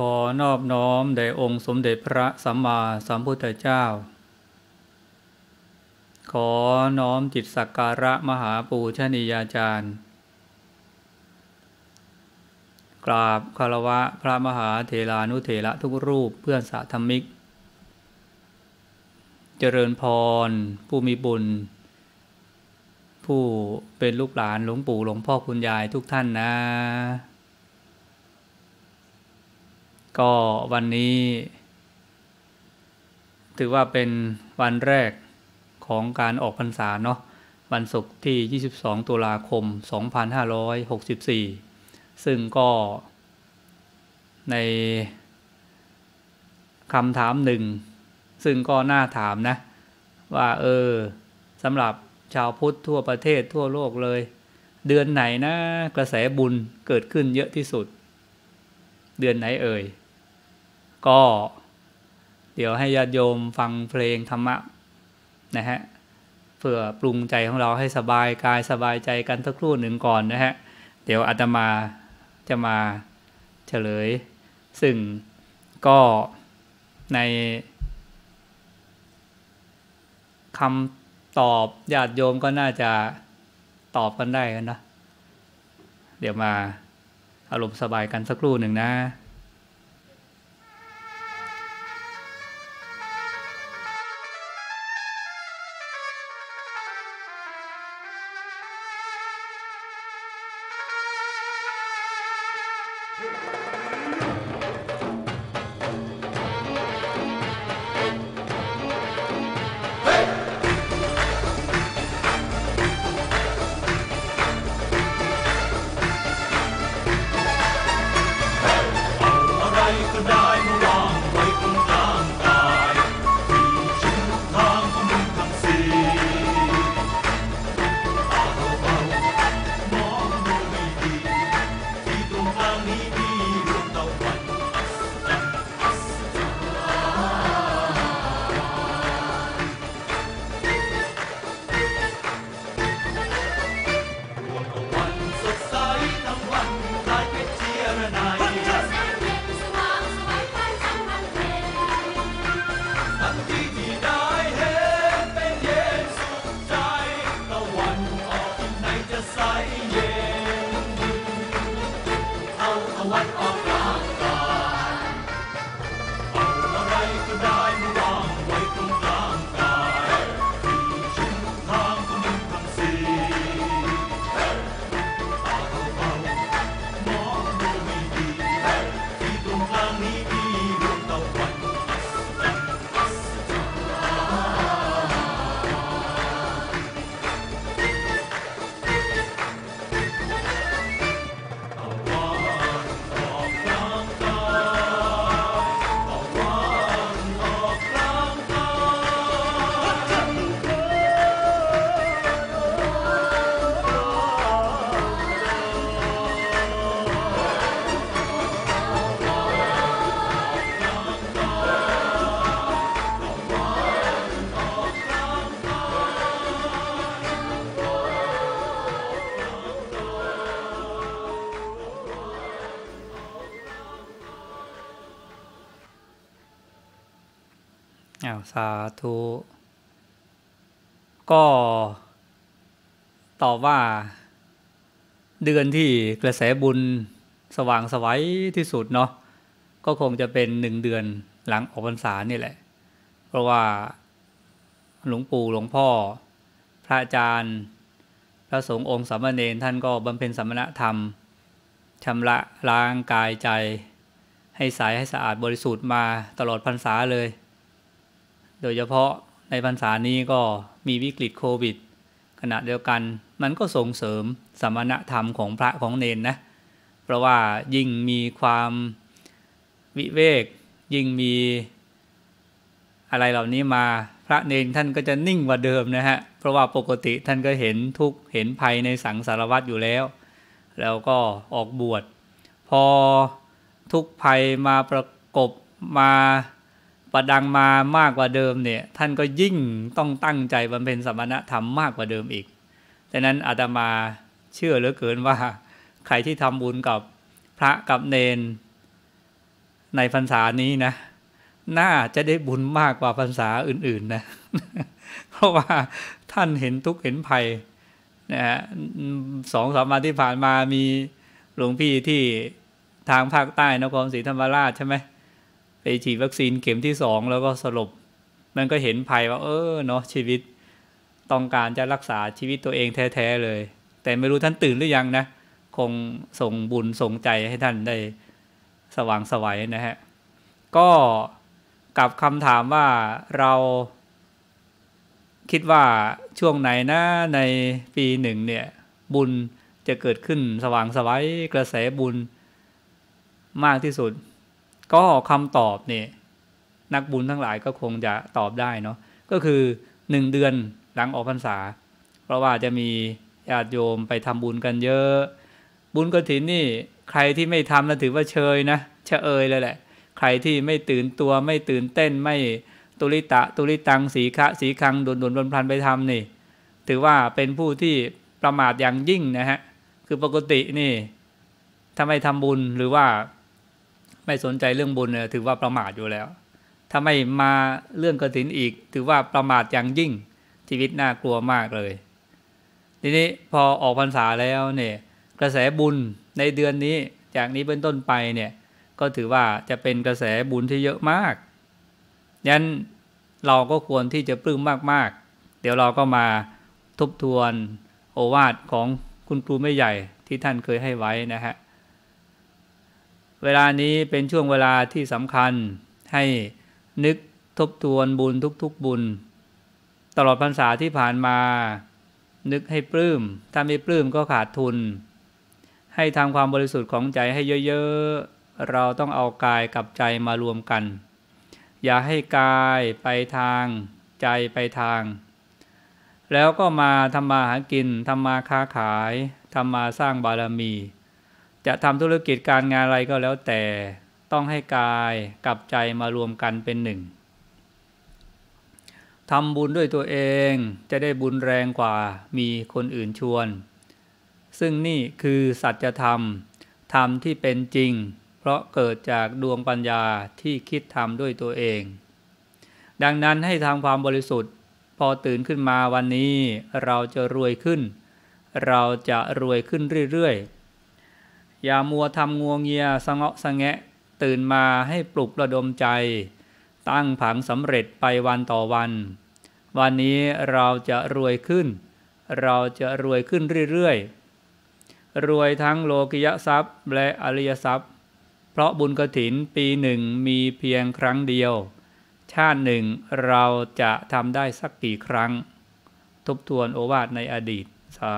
ขอนอบน้อมแด่องค์สมเด็จพระสัมมาสัมพุทธเจ้า ขอน้อมจิตสักการะมหาปูชนียาจารย์ กราบคารวะพระมหาเทลานุเทระทุกรูปเพื่อนสาธมิก เจริญพรผู้มีบุญ ผู้เป็นลูกหลานหลวงปู่หลวงพ่อคุณยายทุกท่านนะก็วันนี้ ถือว่าเป็นวันแรกของการออกพรรษาเนาะวันศุกร์ที่ 22 ตุลาคม 2564 ซึ่งก็ในคำถามหนึ่ง ซึ่งก็น่าถามนะ ว่าเออสำหรับชาวพุทธทั่วประเทศทั่วโลกเลย เดือนไหนนะ กระแสบุญเกิดขึ้นเยอะที่สุด เดือนไหนเอ่ยก็เดี๋ยวให้ญาติโยมฟังเพลงธรรมะนะฮะเพื่อปรุงใจของเราให้สบายกายสบายใจกันสักครู่หนึ่งก่อนนะฮะเดี๋ยวอาตมาจะมาเฉลย ซึ่งก็ในคำตอบญาติโยมก็น่าจะตอบกันได้กันนะเดี๋ยวมาอารมณ์สบายกันสักครู่หนึ่งนะสาธุก็ตอบว่าเดือนที่กระแสบุญสว่างสวัยที่สุดเนาะก็คงจะเป็นหนึ่งเดือนหลังออกพรรษานี่แหละ เพราะว่าหลวงปู่หลวงพ่อ พระอาจารย์ พระสงฆ์องค์สามเณรท่านก็บำเพ็ญสมณธรรมชำระล้างกายใจ ให้ใสให้สะอาดบริสุทธิ์มาตลอดพรรษาเลยโดยเฉพาะในพรรษานี้ก็มีวิกฤตโควิดขณะเดียวกันมันก็ส่งเสริมสมณธรรมของพระของเนนนะเพราะว่ายิ่งมีความวิเวก ยิ่งมีอะไรเหล่านี้มาพระเนนท่านก็จะนิ่งกว่าเดิมนะฮะเพราะว่าปกติท่านก็เห็นทุกเห็นภัยในสังสารวัตรอยู่แล้ว แล้วก็ออกบวช พอทุกภัยมาประกบมาประดังมามากกว่าเดิมเนี่ย ท่านก็ยิ่งต้องตั้งใจบำเพ็ญสมณธรรมมากกว่าเดิมอีกดังนั้นอาตมาเชื่อเหลือเกินว่า ใครที่ทำบุญกับพระกับเนน ในพรรษานี้นะ น่าจะได้บุญมากกว่าพรรษาอื่น ๆนะเพราะว่าท่านเห็นทุกข์เห็นภัยนะฮะสองสามวันที่ผ่านมามีหลวงพี่ที่ทางภาคใต้นครศรีธรรมราชใช่ไหมไปฉีดวัคซีนเข็มที่สองแล้วก็สลบมันก็เห็นภัยว่า เออ เนาะ ชีวิตต้องการจะรักษาชีวิตตัวเองแท้ ๆ เลย แต่ไม่รู้ท่านตื่นหรือยังนะ คงส่งบุญ ส่งใจให้ท่านได้ สว่างสวัยนะฮะ ก็กับคำถามว่าเราคิดว่าช่วงไหนนะในปีหนึ่งเนี่ย บุญจะเกิดขึ้นสว่างสวัยกระแสบุญมากที่สุดก็คำตอบเนี่ยนักบุญทั้งหลายก็คงจะตอบได้เนาะก็คือหนึ่งเดือนหลังออกพรรษา เพราะว่าจะมีญาติโยมไปทำบุญกันเยอะ บุญกฐินนี่ ใครที่ไม่ทำนะถือว่าเชยนะเชยเลยแหละ ใครที่ไม่ตื่นตัวไม่ตื่นเต้นไม่ตุลิตะตุลิตังสีคะสีคังดุนดุนบนพลันไปทำนี่ ถือว่าเป็นผู้ที่ประมาทอย่างยิ่งนะฮะคือปกตินี่ถ้าไม่ทำบุญหรือว่าไม่สนใจเรื่องบุญเนี่ย ถือว่าประมาทอยู่แล้ว ถ้าไม่มาเรื่องกระถินอีก ถือว่าประมาทอย่างยิ่ง ชีวิตน่ากลัวมากเลย ทีนี้พอออกพรรษาแล้วเนี่ยกระแสบุญในเดือนนี้จากนี้เป็นต้นไปเนี่ย ก็ถือว่าจะเป็นกระแสบุญที่เยอะมากยันเราก็ควรที่จะปลื้มมาก ๆ เดี๋ยวเราก็มาทบทวนโอวาทของคุณครูไม่ใหญ่ที่ท่านเคยให้ไว้นะฮะเวลานี้เป็นช่วงเวลาที่สำคัญให้นึกทบทวนบุญทุกๆบุญ ตลอดพรรษาที่ผ่านมา นึกให้ปลื้มถ้าไม่ปลื้มก็ขาดทุน ให้ทำความบริสุทธิ์ของใจให้เยอะๆ เราต้องเอากายกับใจมารวมกัน อย่าให้กายไปทาง ใจไปทาง แล้วก็มาทำมาหากินทำมาค้าขายทำมาสร้างบารมีจะทำธุรกิจการงานอะไรก็แล้วแต่ต้องให้กายกับใจมารวมกันเป็นหนึ่งทำบุญด้วยตัวเองจะได้บุญแรงกว่ามีคนอื่นชวน ซึ่งนี่คือสัจธรรมธรรมที่เป็นจริง เพราะเกิดจากดวงปัญญาที่คิดทำด้วยตัวเอง ดังนั้นให้ทำความบริสุทธิ์พอตื่นขึ้นมาวันนี้เราจะรวยขึ้น เราจะรวยขึ้นเรื่อยๆอย่ามัวทำงวงเงียสงะสงแงะ ตื่นมาให้ปลุกระดมใจ ตั้งผังสำเร็จไปวันต่อวัน วันนี้เราจะรวยขึ้น เราจะรวยขึ้นเรื่อยๆ รวยทั้งโลกิยทรัพย์และอริยทรัพย์ เพราะบุญกถินปีหนึ่งมีเพียงครั้งเดียว ชาติหนึ่งเราจะทำได้สักกี่ครั้งทบทวนโอวาทในอดีต สา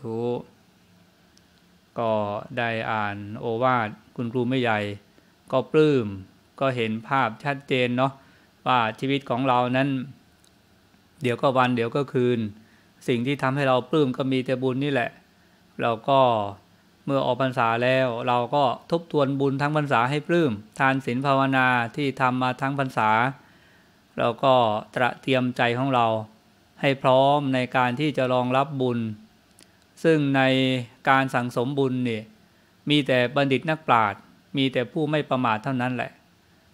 ธุก็ได้อ่านโอวาทคุณครูไม่ใหญ่ ก็ปลื้มก็เห็นภาพชัดเจนเนาะว่าชีวิตของเรานั้น เดี๋ยวก็วันเดี๋ยวก็คืน สิ่งที่ทำให้เราปลื้มก็มีแต่บุญนี่แหละ เราก็เมื่อออกพรรษาแล้ว เราก็ทบทวนบุญทั้งพรรษาให้ปลื้มทานศีลภาวนาที่ทำมาทั้งพรรษาเราก็ตระเตรียมใจของเรา ให้พร้อมในการที่จะรองรับบุญซึ่งในการสั่งสมบุญเนี่ยมีแต่บัณฑิตนักปราชญ์มีแต่ผู้ไม่ประมาทเท่านั้นแหละ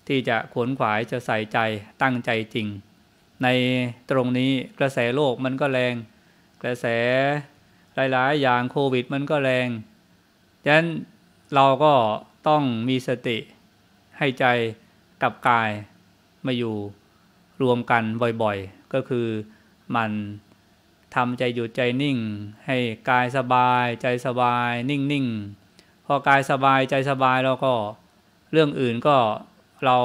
ที่จะขวนขวายจะใส่ใจตั้งใจจริง ในตรงนี้กระแสโลกมันก็แรง กระแสหลายๆอย่างโควิดมันก็แรงดังนั้นเราก็ต้องมีสติให้ใจกับกายมาอยู่รวมกันบ่อยๆ ก็คือมันทำใจหยุดใจนิ่งให้กายสบายใจสบายนิ่งนิ่ง พอกายสบายใจสบายเราก็เรื่องอื่นก็เรา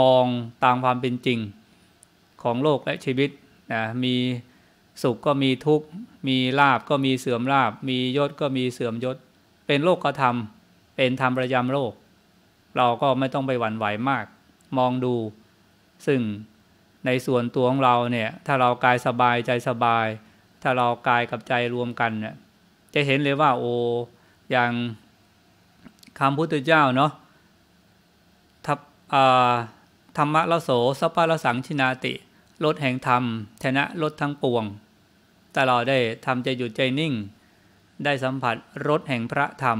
มองตามความเป็นจริง ของโลกและชีวิตนะมีสุขก็มีทุกข์มี ลาบก็มีเสื่อมลาบมียศก็มีเสื่อมยศ เป็นโลกก็ทำเป็นธรรมประจำโลก เราก็ไม่ต้องไปหวั่นไหวมาก มองดู ซึ่งในส่วนตัวของเราเนี่ยถ้าเรากายสบายใจสบายถ้าเรากายกับใจรวมกันเนี่ยจะเห็นเลยว่า โออย่างคำพุทธเจ้าเนาะทับธรรมะละโสสัพพะละสังชินาติลดแห่งธรรมชนะลดทั้งปวงแต่เราได้ทำใจหยุดใจนิ่ง ได้สัมผัสรสแห่งพระธรรม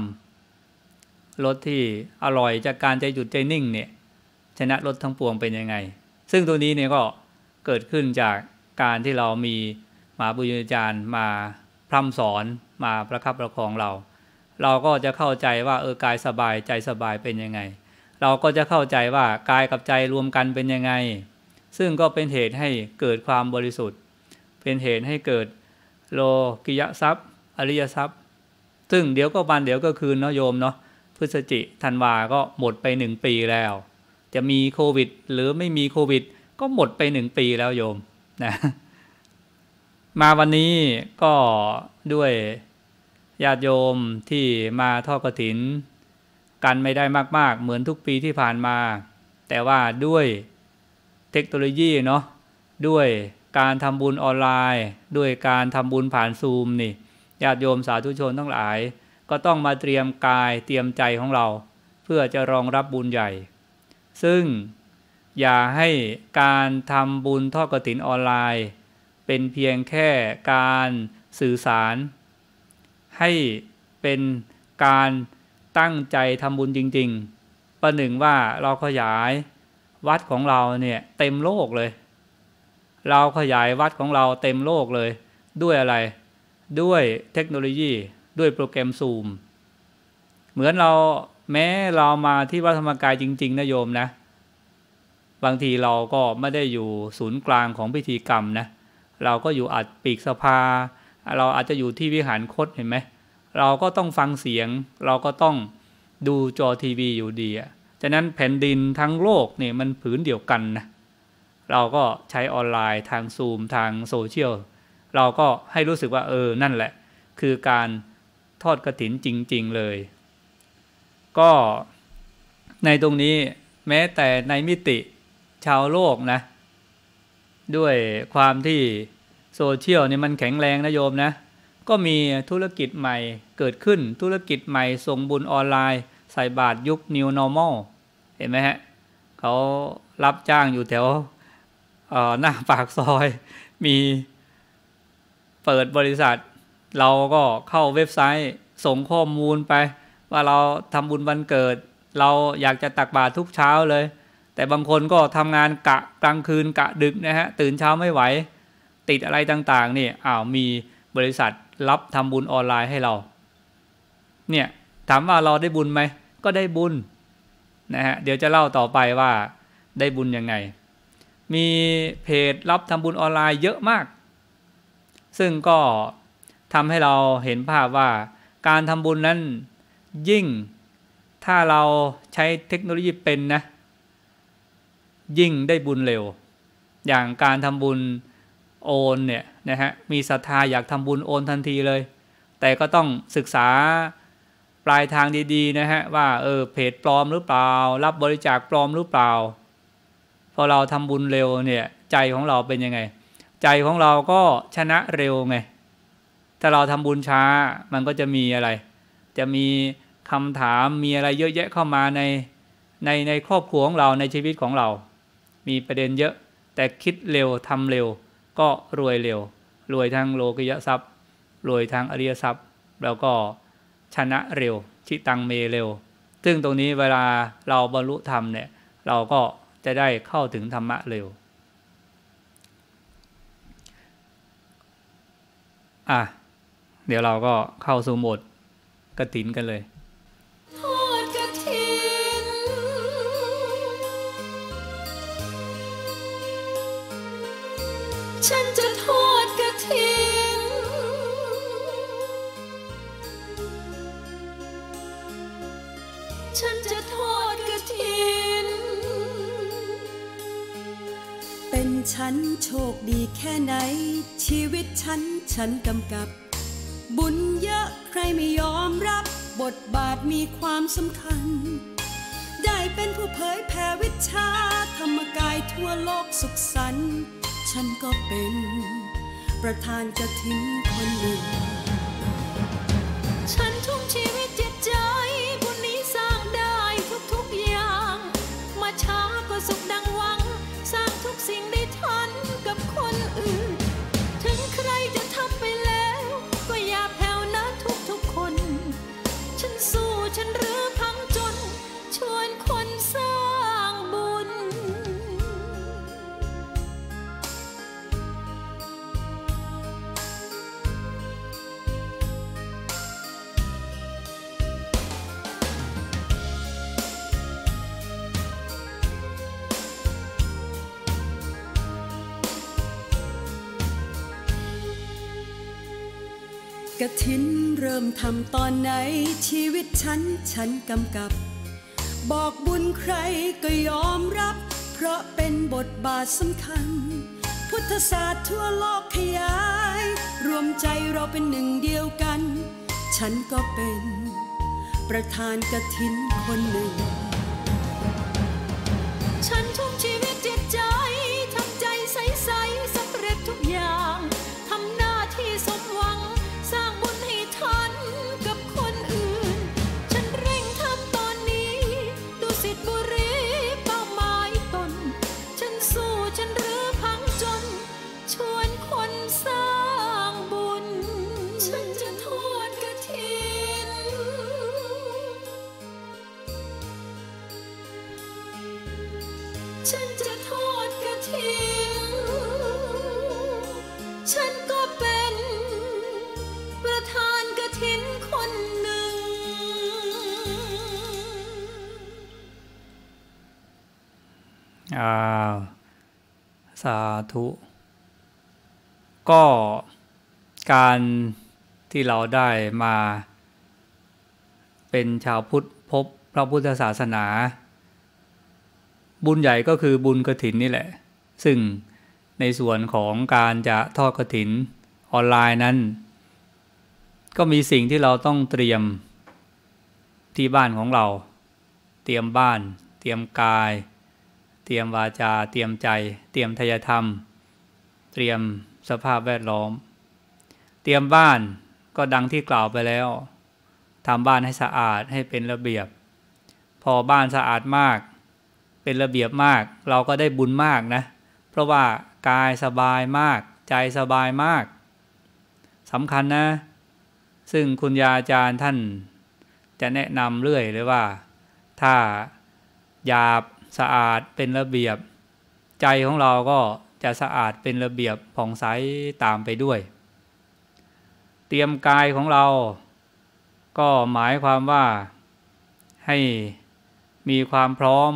รสที่อร่อยจากการใจหยุดใจนิ่ง เนี่ย ชนะรสทั้งปวงเป็นยังไง ซึ่งตัวนี้เนี่ยก็เกิดขึ้นจากการที่เรามีมาบุญญาจารย์มาพร่ำสอนมาประคับประคองเรา เราก็จะเข้าใจว่าเออกายสบายใจสบายเป็นยังไง เราก็จะเข้าใจว่า กายกับใจรวมกันเป็นยังไง ซึ่งก็เป็นเหตุให้เกิดความบริสุทธิ์ เป็นเหตุให้เกิดโลกิยทรัพย์ อริยทรัพย์ ซึ่งเดี๋ยวก็บันเดี๋ยวก็คืนเนาะโยมเนาะพฤศจิธันวาก็หมดไปหนึ่งปีแล้ว จะมีโควิด หรือไม่มีโควิดก็หมดไปหนึ่งปีแล้วโยมนะมาวันนี้ก็ด้วยญาติโยมที่มาทอดกระถิน กันไม่ได้มากๆเหมือนทุกปีที่ผ่านมา แต่ว่าด้วยเทคโนโลยีเนาะด้วยการทำบุญออนไลน์ ด้วยการทำบุญผ่านซูมนี่ญาติโยมสาธุชนทั้งหลาย ก็ต้องมาเตรียมกายเตรียมใจของเรา เพื่อจะรองรับบุญใหญ่ ซึ่งอย่าให้การทำบุญทอดกระถินออนไลน์เป็นเพียงแค่การสื่อสาร ให้เป็นการตั้งใจทำบุญจริงๆ ประหนึ่งว่าเราขยายวัดของเราเนี่ยเต็มโลกเลย เราขยายวัดของเราเต็มโลกเลย ด้วยอะไรด้วยเทคโนโลยีด้วยโปรแกรมซูมเหมือนเราแม้เรามาที่วัดธรรมกายจริง ๆนะโยมนะ บางทีเราก็ไม่ได้อยู่ศูนย์กลางของพิธีกรรมนะเเราก็อยู่อาจปีกสภา เราอาจจะอยู่ที่วิหารคดเห็นไหมเราก็ต้องฟังเสียง เราก็ต้องดูจอทีวีอยู่ดีอ่ะฉะนั้นแผ่นดินทั้งโลกเนี่ยมันผืนเดียวกันนะเราก็ใช้ออนไลน์ทางซูมทางโซเชียลเราก็ให้รู้สึกว่าเออนั่นแหละ คือการทอดกระถินจริงๆเลย ก็ในตรงนี้แม้แต่ในมิติชาวโลกนะด้วยความที่โซเชียลนี่มันแข็งแรงนะโยมนะ ก็มีธุรกิจใหม่เกิดขึ้น ธุรกิจใหม่ส่งบุญออนไลน์ใส่บาทยุค New Normal เห็นไหมฮะเขารับจ้างอยู่แถวหน้าปากซอย มีเปิดบริษัท เราก็เข้าเว็บไซต์ส่งข้อมูลไป ว่าเราทำบุญวันเกิด เราอยากจะตักบาตรทุกเช้าเลยแต่บางคนก็ทำงานกะกลางคืนกะดึกนะฮะตื่นเช้าไม่ไหวติดอะไรต่างๆนี่อ้าวมีบริษัทรับทำบุญออนไลน์ให้เราเนี่ยถามว่าเราได้บุญไหมก็ได้บุญนะฮะเดี๋ยวจะเล่าต่อไปว่าได้บุญยังไง มีเพจรับทำบุญออนไลน์เยอะมาก ซึ่งก็ทำให้เราเห็นภาพว่า การทำบุญนั้นยิ่งถ้าเราใช้เทคโนโลยีเป็นนะยิ่งได้บุญเร็ว อย่างการทำบุญโอนเนี่ยนะฮะมีศรัทธาอยากทำบุญโอนทันทีเลย แต่ก็ต้องศึกษาปลายทางดีๆนะฮะว่าเออเพจปลอมหรือเปล่า รับบริจาคปลอมหรือเปล่าพอเราทำบุญเร็วเนี่ยใจของเราเป็นยังไง ใจของเราก็ชนะเร็วไงถ้าเราทำบุญช้ามันก็จะมีอะไร จะมีคำถามมีอะไรเยอะแยะเข้ามาในในในครอบครัวของเราในชีวิตของเรามีประเด็นเยอะแต่คิดเร็วทำเร็วก็รวยเร็ว รวยทางโลกิยทรัพย์ รวยทางอริยทรัพย์ แล้วก็ชนะเร็ว ชิตังเมเร็ว ซึ่งตรงนี้เวลาเราบรรลุธรรมเนี่ย เราก็จะได้เข้าถึงธรรมะเร็วอ่ะเดี๋ยวเราก็เข้าสู่โหมดกระถินกันเลยฉันจะทอดกระทิน ฉันจะทอดกระทิน เป็นฉันโชคดีแค่ไหน ชีวิตฉันฉันกำกับ บุญเยอะใครไม่ยอมรับบทบาทมีความสำคัญ ได้เป็นผู้เผยแผ่วิชาธรรมกายทั่วโลกสุขสันต์ฉันก็เป็นประธานจะทิ้งคนหนึ่งฉันทุกระถินเริ่มทำตอนไหนชีวิตฉันฉันกำกับ บอกบุญใครก็ยอมรับ เพราะเป็นบทบาทสำคัญ พุทธศาสตร์ทั่วโลกขยาย รวมใจเราเป็นหนึ่งเดียวกัน ฉันก็เป็นประธานกระถินคนหนึ่ง ฉันทุ่มทุก็การที่เราได้มา เป็นชาวพุทธพบพระพุทธศาสนา บุญใหญ่ก็คือบุญกระถินนี่แหละ ซึ่งในส่วนของการจะทอดกระถินออนไลน์นั้น ก็มีสิ่งที่เราต้องเตรียมที่บ้านของเรา เตรียมบ้านเตรียมกายเตรียมวาจา เตรียมใจ เตรียมทายธรรม เตรียมสภาพแวดล้อม เตรียมบ้าน ก็ดังที่กล่าวไปแล้วทำบ้านให้สะอาด ให้เป็นระเบียบ พอบ้านสะอาดมาก เป็นระเบียบมาก เราก็ได้บุญมากนะ เพราะว่ากายสบายมาก ใจสบายมากสำคัญนะ ซึ่งคุณยาอาจารย์ท่านจะแนะนำเรื่อยเลยว่า ถ้าหยาบสะอาดเป็นระเบียบใจของเราก็จะสะอาดเป็นระเบียบผ่องใสตามไปด้วย เตรียมกายของเราก็หมายความว่าให้มีความพร้อม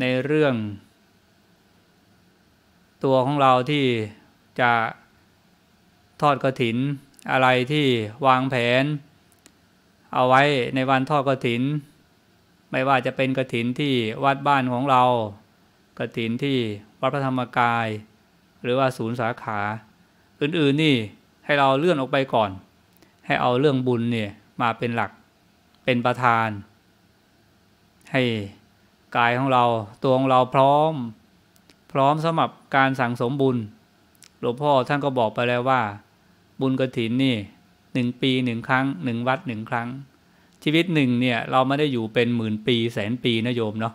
ในเรื่องตัวของเราที่จะทอดกระถินอะไรที่วางแผนเอาไว้ในวันทอดกระถินไม่ว่าจะเป็นกระถินที่วัดบ้านของเรากระถินที่วัดพระธรรมกาย หรือว่าศูนย์สาขา อื่นๆนี่ให้เราเลื่อนออกไปก่อน ให้เอาเรื่องบุญเนี่ยมาเป็นหลัก เป็นประธาน ให้ กายของเรา ตัวของเราพร้อม พร้อมสำหรับการสั่งสมบุญหลวงพ่อท่านก็บอกไปแล้วว่า บุญกระถินนี่หนึ่งปีหนึ่งครั้งหนึ่งวัดหนึ่งครั้งชีวิตหนึ่งเนี่ย เราไม่ได้อยู่เป็นหมื่นปีแสนปีนะโยมเนาะ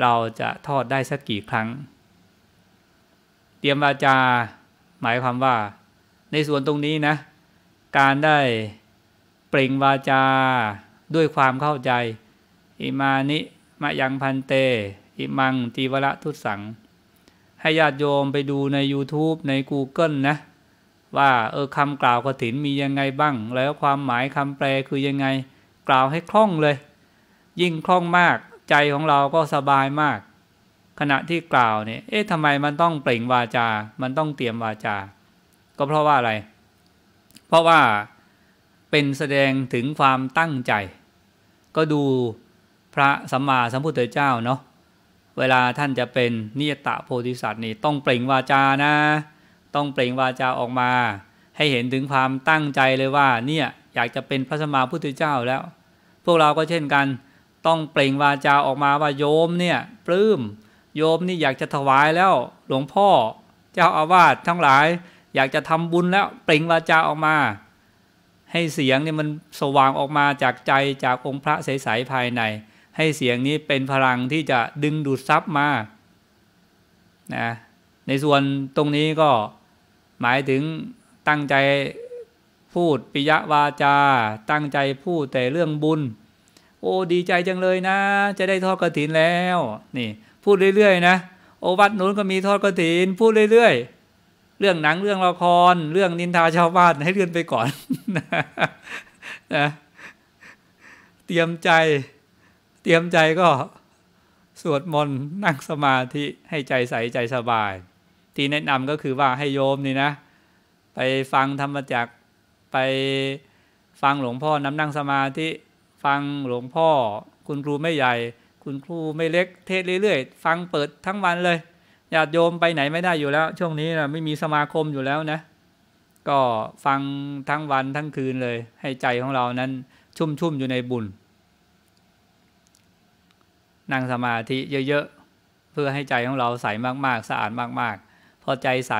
เราจะทอดได้สักกี่ครั้ง เตรียมวาจา หมายความว่าในส่วนตรงนี้นะ การได้เปล่งวาจาด้วยความเข้าใจ อิมานิมะยังพันเต อิมังตีวระทุสัง ให้ญาติโยมไปดูใน YouTube ใน Google นะว่าเออคำกล่าวกถินมียังไงบ้าง แล้วความหมายคำแปลคือยังไง กล่าวให้คล่องเลย ยิ่งคล่องมากใจของเราก็สบายมาก ขณะที่กล่าวเนี่ย เอ๊ะทำไมมันต้องเปล่งวาจา มันต้องเตรียมวาจา ก็เพราะว่าอะไร เพราะว่าเป็นแสดงถึงความตั้งใจ ก็ดูพระสัมมาสัมพุทธเจ้าเนาะเวลาท่านจะเป็นนิยตะโพธิสัตว์นี่ต้องเปล่งวาจานะต้องเปล่งวาจาออกมา ให้เห็นถึงความตั้งใจเลยว่า เนี่ยอยากจะเป็นพระสมมาพุทธเจ้าแล้ว พวกเราก็เช่นกัน ต้องเปล่งวาจาออกมาว่าโยมเนี่ยปลื้มโยมนี่อยากจะถวายแล้ว หลวงพ่อเจ้าอาวาสทั้งหลายอยากจะทำบุญแล้ว เปล่งวาจาออกมา ให้เสียงเนี่ยมันสว่างออกมาจากใจจากองค์พระใสๆภายใน ให้เสียงนี้เป็นพลังที่จะดึงดูดซับมานะในส่วนตรงนี้ก็หมายถึงตั้งใจพูดปิยวาจา ตั้งใจพูดแต่เรื่องบุญ โอ้ดีใจจังเลยนะจะได้ทอดกระถินแล้วนี่ พูดเรื่อยๆนะโอวัดนู้นก็มีทอดกระถิน พูดเรื่อยๆเรื่องหนังเรื่องละครเรื่องนินทาชาวบ้านให้เลื่อนไปก่อนนะเตรียมใจ เตรียมใจก็ สวดมนต์นั่งสมาธิให้ใจใสใจสบายที่แนะนำก็คือว่าให้โยมนี่นะ ไปฟังธรรมจักไปฟังหลวงพ่อน้ำนั่งสมาธิฟังหลวงพ่อ คุณครูไม่ใหญ่ คุณครูไม่เล็กเทศเรื่อยๆ ฟังเปิดทั้งวันเลยญาติโยมไปไหนไม่ได้อยู่แล้ว ช่วงนี้นะไม่มีสมาคมอยู่แล้วนะ ก็ฟังทั้งวันทั้งคืนเลย ให้ใจของเรานั้นชุ่มชุ่มอยู่ในบุญ นั่งสมาธิเยอะๆเพื่อให้ใจของเราใสมากๆสะอาดมากๆพอใจใส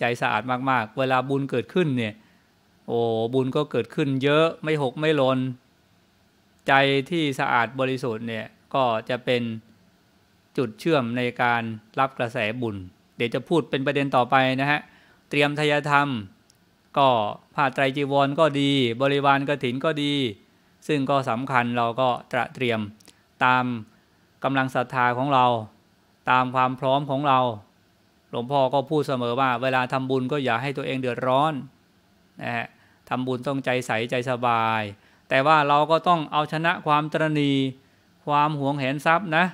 ใจสะอาดมากๆ เวลาบุญเกิดขึ้นเนี่ย โอ้บุญก็เกิดขึ้นเยอะไม่หกไม่ลนใจที่สะอาดบริสุทธิ์เนี่ยก็จะเป็นจุดเชื่อมในการรับกระแสบุญ เดี๋ยวจะพูดเป็นประเด็นต่อไปนะฮะ เตรียมทยธรรมก็ผ้าไตรจีวรก็ดี บริวารกระถินก็ดี ซึ่งก็สำคัญเราก็ตระเตรียมตามกำลังศรัทธาของเราตามความพร้อมของเราหลวงพ่อก็พูดเสมอว่าเวลาทำบุญก็อย่าให้ตัวเองเดือดร้อนนะฮะทำบุญต้องใจใสใจสบาย แต่ว่าเราก็ต้องเอาชนะความ ตรณีความหวงแหนทรัพย์นะ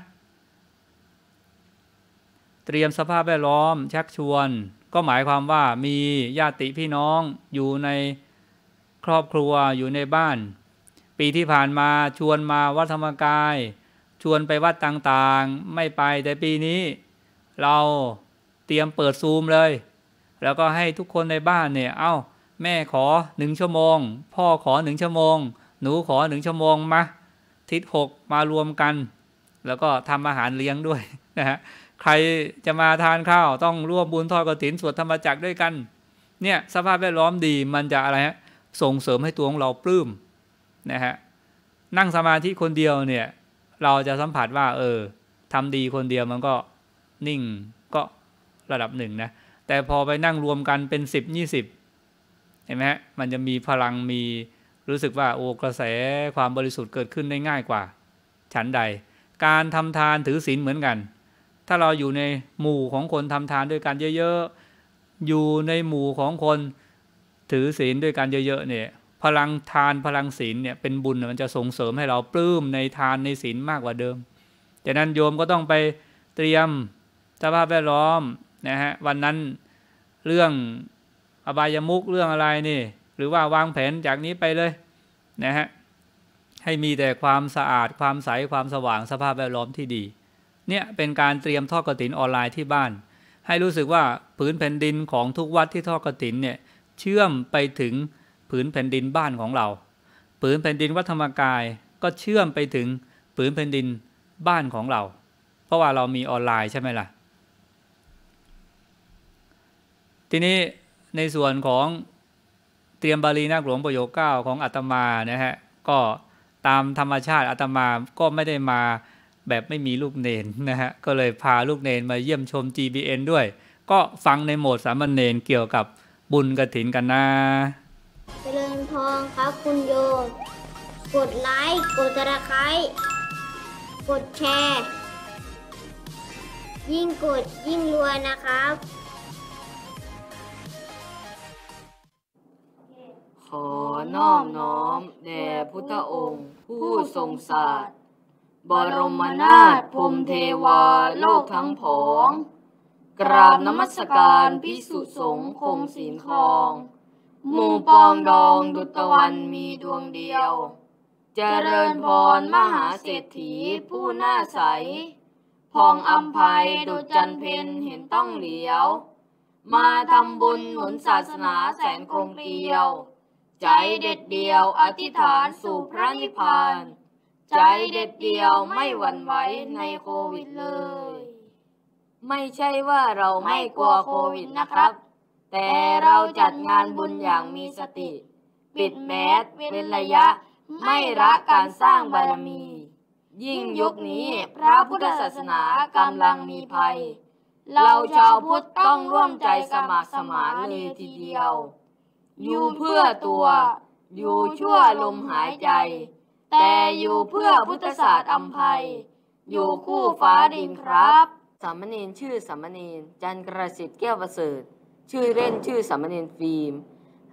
เตรียมสภาพแวดล้อม ชัก ชวน ก็หมายความว่ามีญาติพี่น้องอยู่ในครอบครัวอยู่ในบ้าน ปีที่ผ่านมาชวนมาวัดธรรมกาย ชวนไปวัดต่าง ๆ ไม่ไปแต่ปีนี้เราเตรียมเปิดซูมเลย แล้วก็ให้ทุกคนในบ้านเนี่ย เอา้า แม่ขอหนึ่งชั่วโมง พ่อขอหนึ่งชั่วโมง หนูขอหนึ่งชั่วโมงมาทิศหกมารวมกัน แล้วก็ทำอาหารเลี้ยงด้วยนะฮะใครจะมาทานข้าว ต้องร่วมบุญทอดกระถิน สวดธรรมจักรด้วยกัน เนี่ยสภาพแวดล้อมดีมันจะอะไรฮะส่งเสริมให้ตัวของเราปลื้มนะฮะนั่งสมาธิคนเดียวเนี่ยเราจะสัมผัสว่า เออทำดีคนเดียวมันก็นิ่ง ก็ระดับหนึ่งนะ แต่พอไปนั่งรวมกันเป็นสิบยี่สิบเห็นไหมฮะ มันจะมีพลังมีรู้สึกว่าโอ้กระแสความบริสุทธิ์เกิดขึ้นได้ง่ายกว่า ฉันใด การทำทานถือศีลเหมือนกัน ถ้าเราอยู่ในหมู่ของคนทำทานด้วยกันเยอะๆ อยู่ในหมู่ของคนถือศีลด้วยกันเยอะๆเนี่ยพลังทานพลังศีลเนี่ยเป็นบุญมันจะส่งเสริมให้เราปลื้มในทานในศีลมากกว่าเดิมจากนั้นโยมก็ต้องไปเตรียมสภาพแวดล้อมนะฮะวันนั้นเรื่องอบายมุกเรื่องอะไรนี่หรือว่าวางแผนจากนี้ไปเลยนะฮะให้มีแต่ความสะอาดความใสความสว่างสภาพแวดล้อมที่ดีเนี่ยเป็นการเตรียมท่อกระตินออนไลน์ที่บ้าน ให้รู้สึกว่าผืนแผ่นดินของทุกวัดที่ท่อกระตินเนี่ยเชื่อมไปถึงผืนแผ่นดินบ้านของเรา ผืนแผ่นดินวัฒนรรมกาย ก็เชื่อมไปถึงผืนแผ่นดินบ้านของเรา เพราะว่าเรามีออนไลน์ใช่ไหมล่ะทีนี้ในส่วนของเตรียมบาลีนาคหลวงประโยคเก้าของอาตมานะฮะก็ตามธรรมชาติอาตมาก็ไม่ได้มาแบบไม่มีลูกเนนนะฮะก็เลยพาลูกเนนมาเยี่ยมชม GBN ด้วย ก็ฟังในโหมดสามัญเนนเกี่ยวกับบุญกระถินกันนะเจริญพรครับคุณโยม กดไลค์กดตะไคร้กดแชร์ ยิ่งกดยิ่งรวยนะครับอนอมน้อมแด่พุทธองค์ผู้ทรงศาสตร์ บรมนาถพรมเทวาโลกทั้งผอง กราบนมัสการพิสุสงฆ์คงศีลคอง หมู่ปองดองดุตะวันมีดวงเดียว เจริญพรมหาเศรษฐีผู้น่าใส พองอัมภัยดุจจันเพนเห็นต้องเหลียว มาทำบุญหนุนศาสนาแสนคงเกลียวใจเด็ดเดียวอธิษฐานสู่พระนิพพาน ใจเด็ดเดียวไม่หวั่นไหวในโควิดเลย ไม่ใช่ว่าเราไม่กลัวโควิดนะครับ แต่เราจัดงานบุญอย่างมีสติ ปิดแมสเป็นระยะไม่ละการสร้างบารมี ยิ่งยุคนี้พระพุทธศาสนากำลังมีภัย เราชาวพุทธต้องร่วมใจสมัครสมานเลยทีเดียวอยู่เพื่อตัว อยู่ชั่วลมหายใจ แต่อยู่เพื่อพุทธศาสตร์อัมภัยอยู่คู่ฟ้าดินครับ สามเณรชื่อสามเณรจันกระสิทธิ์แก้วประเสริฐชื่อเล่นชื่อสามเณรฟิล์ม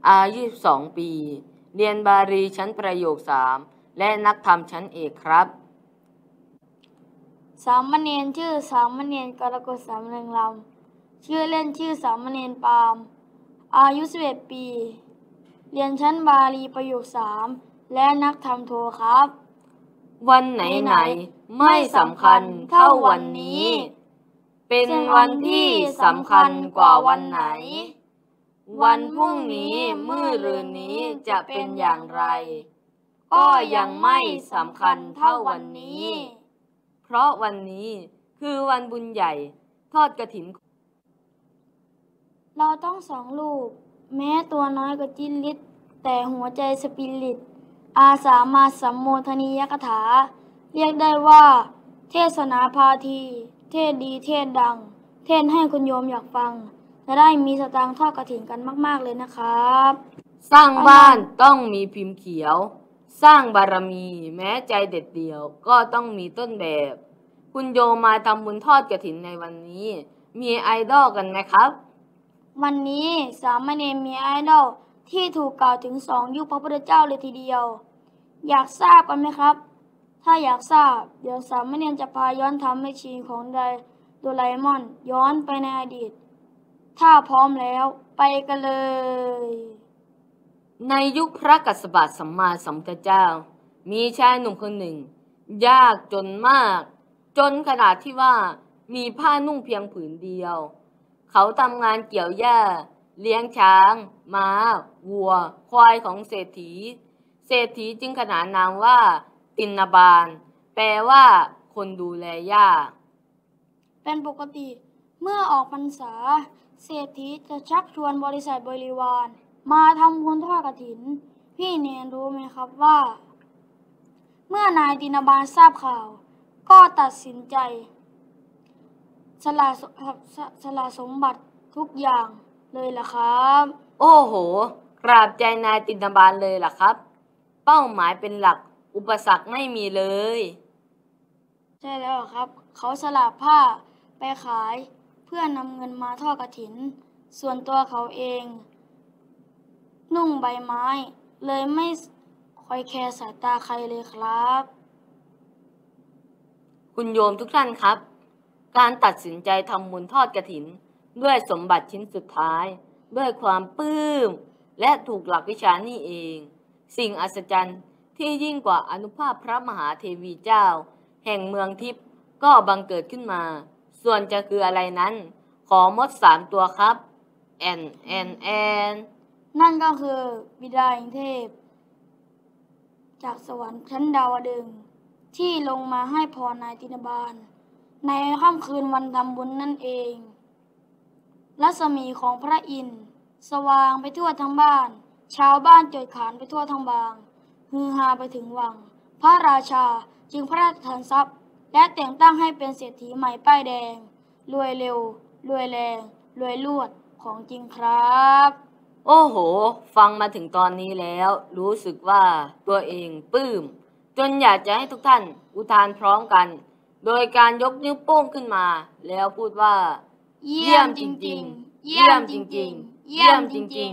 อายุสองปีเรียนบาลีชั้นประโยคสามและนักธรรมชั้นเอกครับ สามเณรชื่อสามเณรกรกฎสามเณรลำชื่อเล่นชื่อสามเณรปาล์มอายุ11ปี เรียนชั้นบาลีประโยคสามและนักทำโทรครับ วันไหนไหนไม่สำคัญเท่าวันนี้ เป็นวันที่สำคัญกว่าวันไหน วันพรุ่งนี้มืดอรือนี้จะเป็นอย่างไร ก็ยังไม่สำคัญเท่าวันนี้ เพราะวันนี้คือวันบุญใหญ่ทอดกระถิ่นเราต้องสองลูกแม้ตัวน้อยก็จินลิต แต่หัวใจสปิริต อาสามาสัมโมทนียกถา เรียกได้ว่า เทศนาพาทีเทศดีเทศดัง เทศให้คุณโยมอยากฟัง จะได้มีสตางค์ทอดกระถิ่นกันมากๆเลยนะครับ สร้างบ้านต้องมีพิมพ์เขียว สร้างบารมีแม้ใจเด็ดเดี่ยวก็ต้องมีต้นแบบ คุณโยมมาทำบุญทอดกระถินในวันนี้มีไอดอลกันไหมครับวันนี้สามเณรมีไอดอลที่ถูกกล่าวถึงสองยุคพระพุทธเจ้าเลยทีเดียว อยากทราบกันไหมครับ ถ้าอยากทราบเดี๋ยวสามเณรจะพาย้อนทำให้ชีของไดโดไลมอนย้อนไปในอดีต ถ้าพร้อมแล้วไปกันเลย ในยุคพระกัสสปะสัมมาสัมพุทธเจ้า มีชายหนุ่มคนหนึ่ง ยากจนมาก จนขนาดที่ว่ามีผ้านุ่งเพียงผืนเดียวเขาทำงานเกี่ยวหญ้าเลี้ยงช้าง ม้าวัว ควายของเศรษฐี เศรษฐีจึงขนานนามว่า ตินบาล แปลว่า คนดูแลหญ้าเป็นปกติ เมื่อออกพรรษา เศรษฐีจะชักชวนบริษัทบริวาร มาทำบุญทอดกระถิน พี่เนนรู้ไหมครับว่า เมื่อนายตินบาลทราบข่าว ก็ตัดสินใจสละสสละสมบัติทุกอย่างเลยล่ะครับ โอ้โห กราบใจนายตินบาลเลยล่ะครับ เป้าหมายเป็นหลักอุปสรรคไม่มีเลย ใช่แล้วครับ เขาสละผ้าไปขายเพื่อนำเงินมาทอดกระถิน ส่วนตัวเขาเอง นุ่งใบไม้ เลยไม่คอยแคร์สายตาใครเลยครับ คุณโยมทุกท่านครับการตัดสินใจทำบุญทอดกระถินด้วยสมบัติชิ้นสุดท้าย ด้วยความปลื้ม และถูกหลักวิชานี่เอง สิ่งอัศจรรย์ ที่ยิ่งกว่าอนุภาพพระมหาเทวีเจ้า แห่งเมืองทิพย์ก็บังเกิดขึ้นมา ส่วนจะคืออะไรนั้น ขอมดสามตัวครับ แอนแอนแอนนั่นก็คือบิดาอิงเทพ จากสวรรค์ชั้นดาวดึงที่ลงมาให้พรนายตินบาลในค่ำคืนวันทำบุญนั่นเอง รัศมีของพระอินทร์สว่างไปทั่วทั้งบ้านชาวบ้านจดขานไปทั่วทั้งบางฮือฮาไปถึงวัง พระราชาจึงพระราชทานทรัพย์ และแต่งตั้งให้เป็นเศรษฐีใหม่ป้ายแดง รวยเร็ว รวยแรง รวยลวดของจริงครับ โอ้โห ฟังมาถึงตอนนี้แล้วรู้สึกว่าตัวเองปลื้ม จนอยากจะให้ทุกท่านอุทานพร้อมกันโดยการยกนิ้วโป้งขึ้นมาแล้วพูดว่า เยี่ยมจริงๆ เยี่ยมจริงๆ เยี่ยมจริง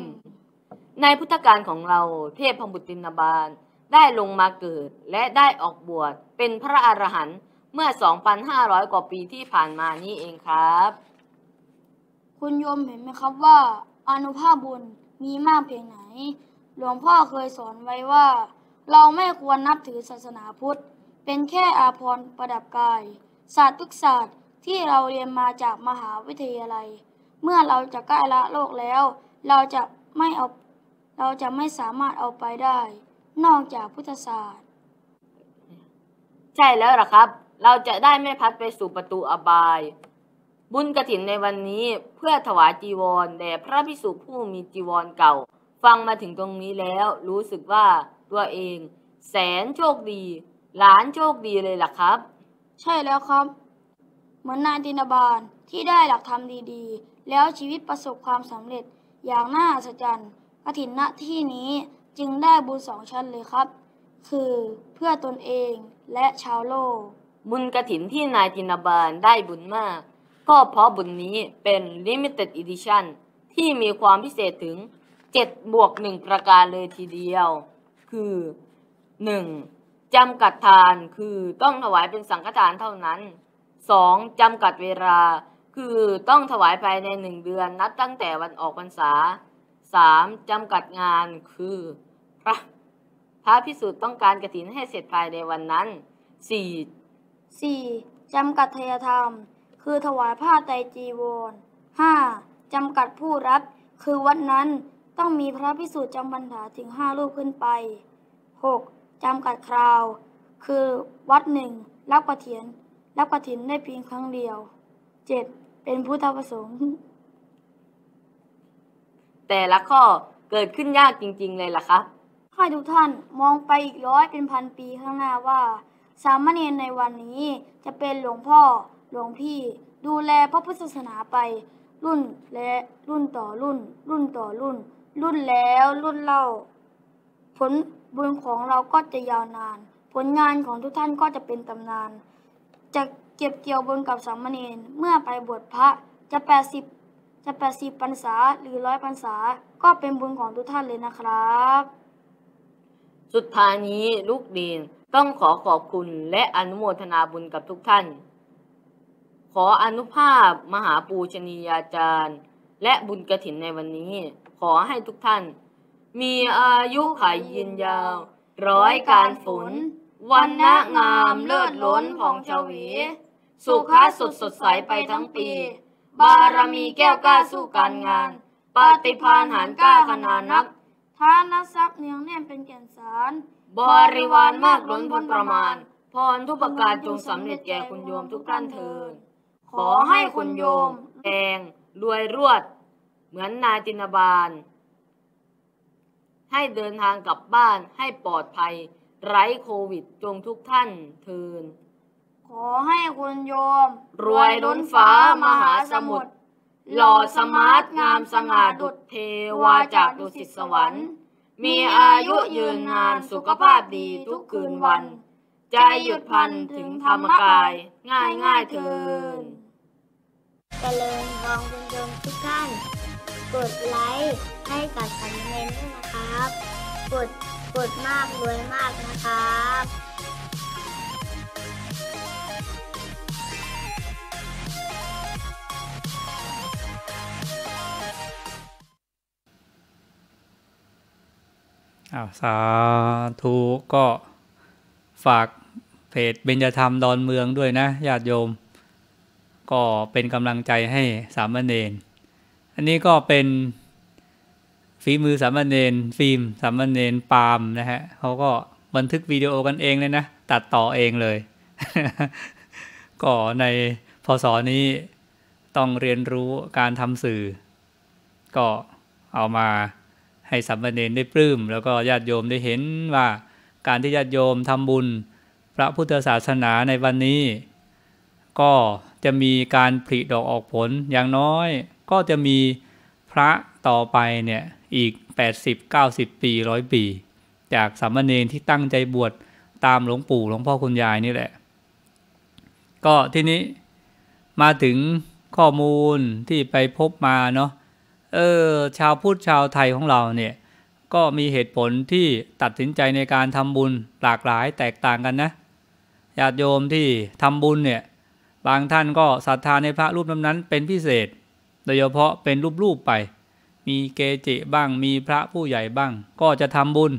ๆ ในพุทธการของเราเทพพมุตตินาบาลได้ลงมาเกิดและได้ออกบวชเป็นพระอรหันต์เมื่อ 2,500 กว่าปีที่ผ่านมานี้เองครับ คุณโยมเห็นไหมครับว่า อนุภาพบุญมีมากเพียงไหน หลวงพ่อเคยสอนไว้ว่าเราไม่ควรนับถือศาสนาพุทธเป็นแค่อาภรณ์ประดับกายศาสตร์ทุกศาสตร์ที่เราเรียนมาจากมหาวิทยาลัย เมื่อเราจะใกล้ละโลกแล้วเราจะไม่เอาเราจะไม่สามารถเอาไปได้ นอกจากพุทธศาสตร์ ใช่แล้วล่ะครับ เราจะได้ไม่พัดไปสู่ประตูอบาย บุญกระถินในวันนี้เพื่อถวายจีวรแด่พระภิกษุผู้มีจีวรเก่า ฟังมาถึงตรงนี้แล้วรู้สึกว่าตัวเองแสนโชคดีหลานโชคดีเลยล่ะครับ ใช่แล้วครับ เหมือนนายตินาบาลที่ได้หลักธรรมดีๆ แล้วชีวิตประสบความสำเร็จอย่างน่าอัศจรรย์กถินณที่นี้จึงได้บุญสองชั้นเลยครับ คือเพื่อตนเองและชาวโลกบุญกระถินที่นายตินาบาลได้บุญมาก ก็เพราะบุญนี้เป็น Limited Edition ที่มีความพิเศษถึง 7 บวก1ประการเลยทีเดียว คือ 1. จำกัดทานคือต้องถวายเป็นสังฆทานเท่านั้น 2. จำกัดเวลา คือต้องถวายภายในหนึ่งเดือนนับตั้งแต่วันออกพรรษา 3. จำกัดงานคือ พระ พระพิสุทธิ์ต้องการกระถินให้เสร็จภายในวันนั้น 4. 4. จำกัดทยธรรมคือถวายผ้าไตรจีวร 5. จำกัดผู้รับคือวัดนั้นต้องมีพระพิสุทธิ์จำพรรษาถึงห้ารูปขึ้นไป 6. จำกัดคราว คือวัดหนึ่งรับกระเถียนรับกระถินได้เพียงครั้งเดียว 7. เป็นพุทธประสงค์ แต่ละข้อเกิดขึ้นยากจริง ๆ เลยล่ะครับให้ทุกท่านมองไปอีกร้อยเป็นพันปีข้างหน้าว่า สามเณรในวันนี้จะเป็นหลวงพ่อหลวงพี่ดูแลพระพุทธศาสนาไป รุ่นและรุ่นต่อรุ่น รุ่นต่อรุ่น รุ่นแล้วรุ่นเล่า ผลบุญของเราก็จะยาวนาน ผลงานของทุกท่านก็จะเป็นตำนาน จะเก็บเกี่ยวบุญกับสามเณรเมื่อไปบวชพระจะแปดสิบจะแปดสิบพรรษาหรือร้อยพรรษาก็เป็นบุญของทุกท่านเลยนะครับ สุดท้ายนี้ลูกดีนต้องขอขอบคุณและอนุโมทนาบุญกับทุกท่าน ขออนุภาพมหาปูชนียาจารย์และบุญกระถินในวันนี้ขอให้ทุกท่านมีอายุขายยืนยาว ร้อยการฝนวันณะงามเลิศล้นผ่องชวีสุขาสดสดใสไปทั้งปี บารมีแก้วกล้าสู้การงาน ปฏิพานหารกล้าขนาดนักทานทรัพย์เนียงแน่นเป็นแก่นสาร บริวารมากล้นพ้นประมาณ พรทุกประการจงสำเร็จแก่คุณโยมทุกท่านเถิน ขอให้คุณโยมแดงรวยรวด เหมือนนายจินบาลให้เดินทางกลับบ้านให้ปลอดภัยไร้โควิด จงทุกท่านเทินขอให้คุณโยม รวยล้นฟ้า มหาสมุทรหล่อสมาร์ท งามสง่าดุจเทวา จากดุสิตสวรรค์ มีอายุยืนนานสุขภาพดีทุกคืนวัน ใจหยุดพันถึงธรรมกายง่ายง่ายเทินเจริญทองคุณโยมทุกท่านกดไลค์ให้กับสอมเนตด้วยนะครับ กดกดมากรวยมากนะครับอาสาธุ ก็ฝากเพจเบญจธรรมดอนเมืองด้วยนะ ญาติโยม ก็เป็นกำลังใจให้สามเณรอันนี้ก็เป็นฝีมือสามเณรฟิล์มสามเณรปาล์มนะฮะเขาก็บันทึกวิดีโอกันเองเลยนะ ตัดต่อเองเลยก็ในพศนี้ต้องเรียนรู้การทำสื่อ ก็เอามาให้สัมเนรได้ปลื้มแล้วก็ญาติโยมได้เห็นว่า การที่ญาติโยมทำบุญพระพุทธศาสนาในวันนี้ ก็จะมีการผลิดอกออกผลอย่างน้อย ก็จะมีพระต่อไปเนี่ยอีก 80 90 ปีร้อยปี จากสามเณรที่ตั้งใจบวชตามหลวงปู่หลวงพ่อคุณยายนี่แหละ ก็ทีนี้มาถึงข้อมูลที่ไปพบมาเนาะเออชาวพุทธชาวไทยของเราเนี่ยก็มีเหตุผลที่ตัดสินใจในการทำบุญ หลากหลายแตกต่างกันนะญาติโยมที่ทำบุญเนี่ย บางท่านก็ศรัทธาในพระรูปนั้นเป็นพิเศษ โดยเฉพาะเป็นรูปๆไปมีเกจิบ้างมีพระผู้ใหญ่บ้างก็จะทำบุญ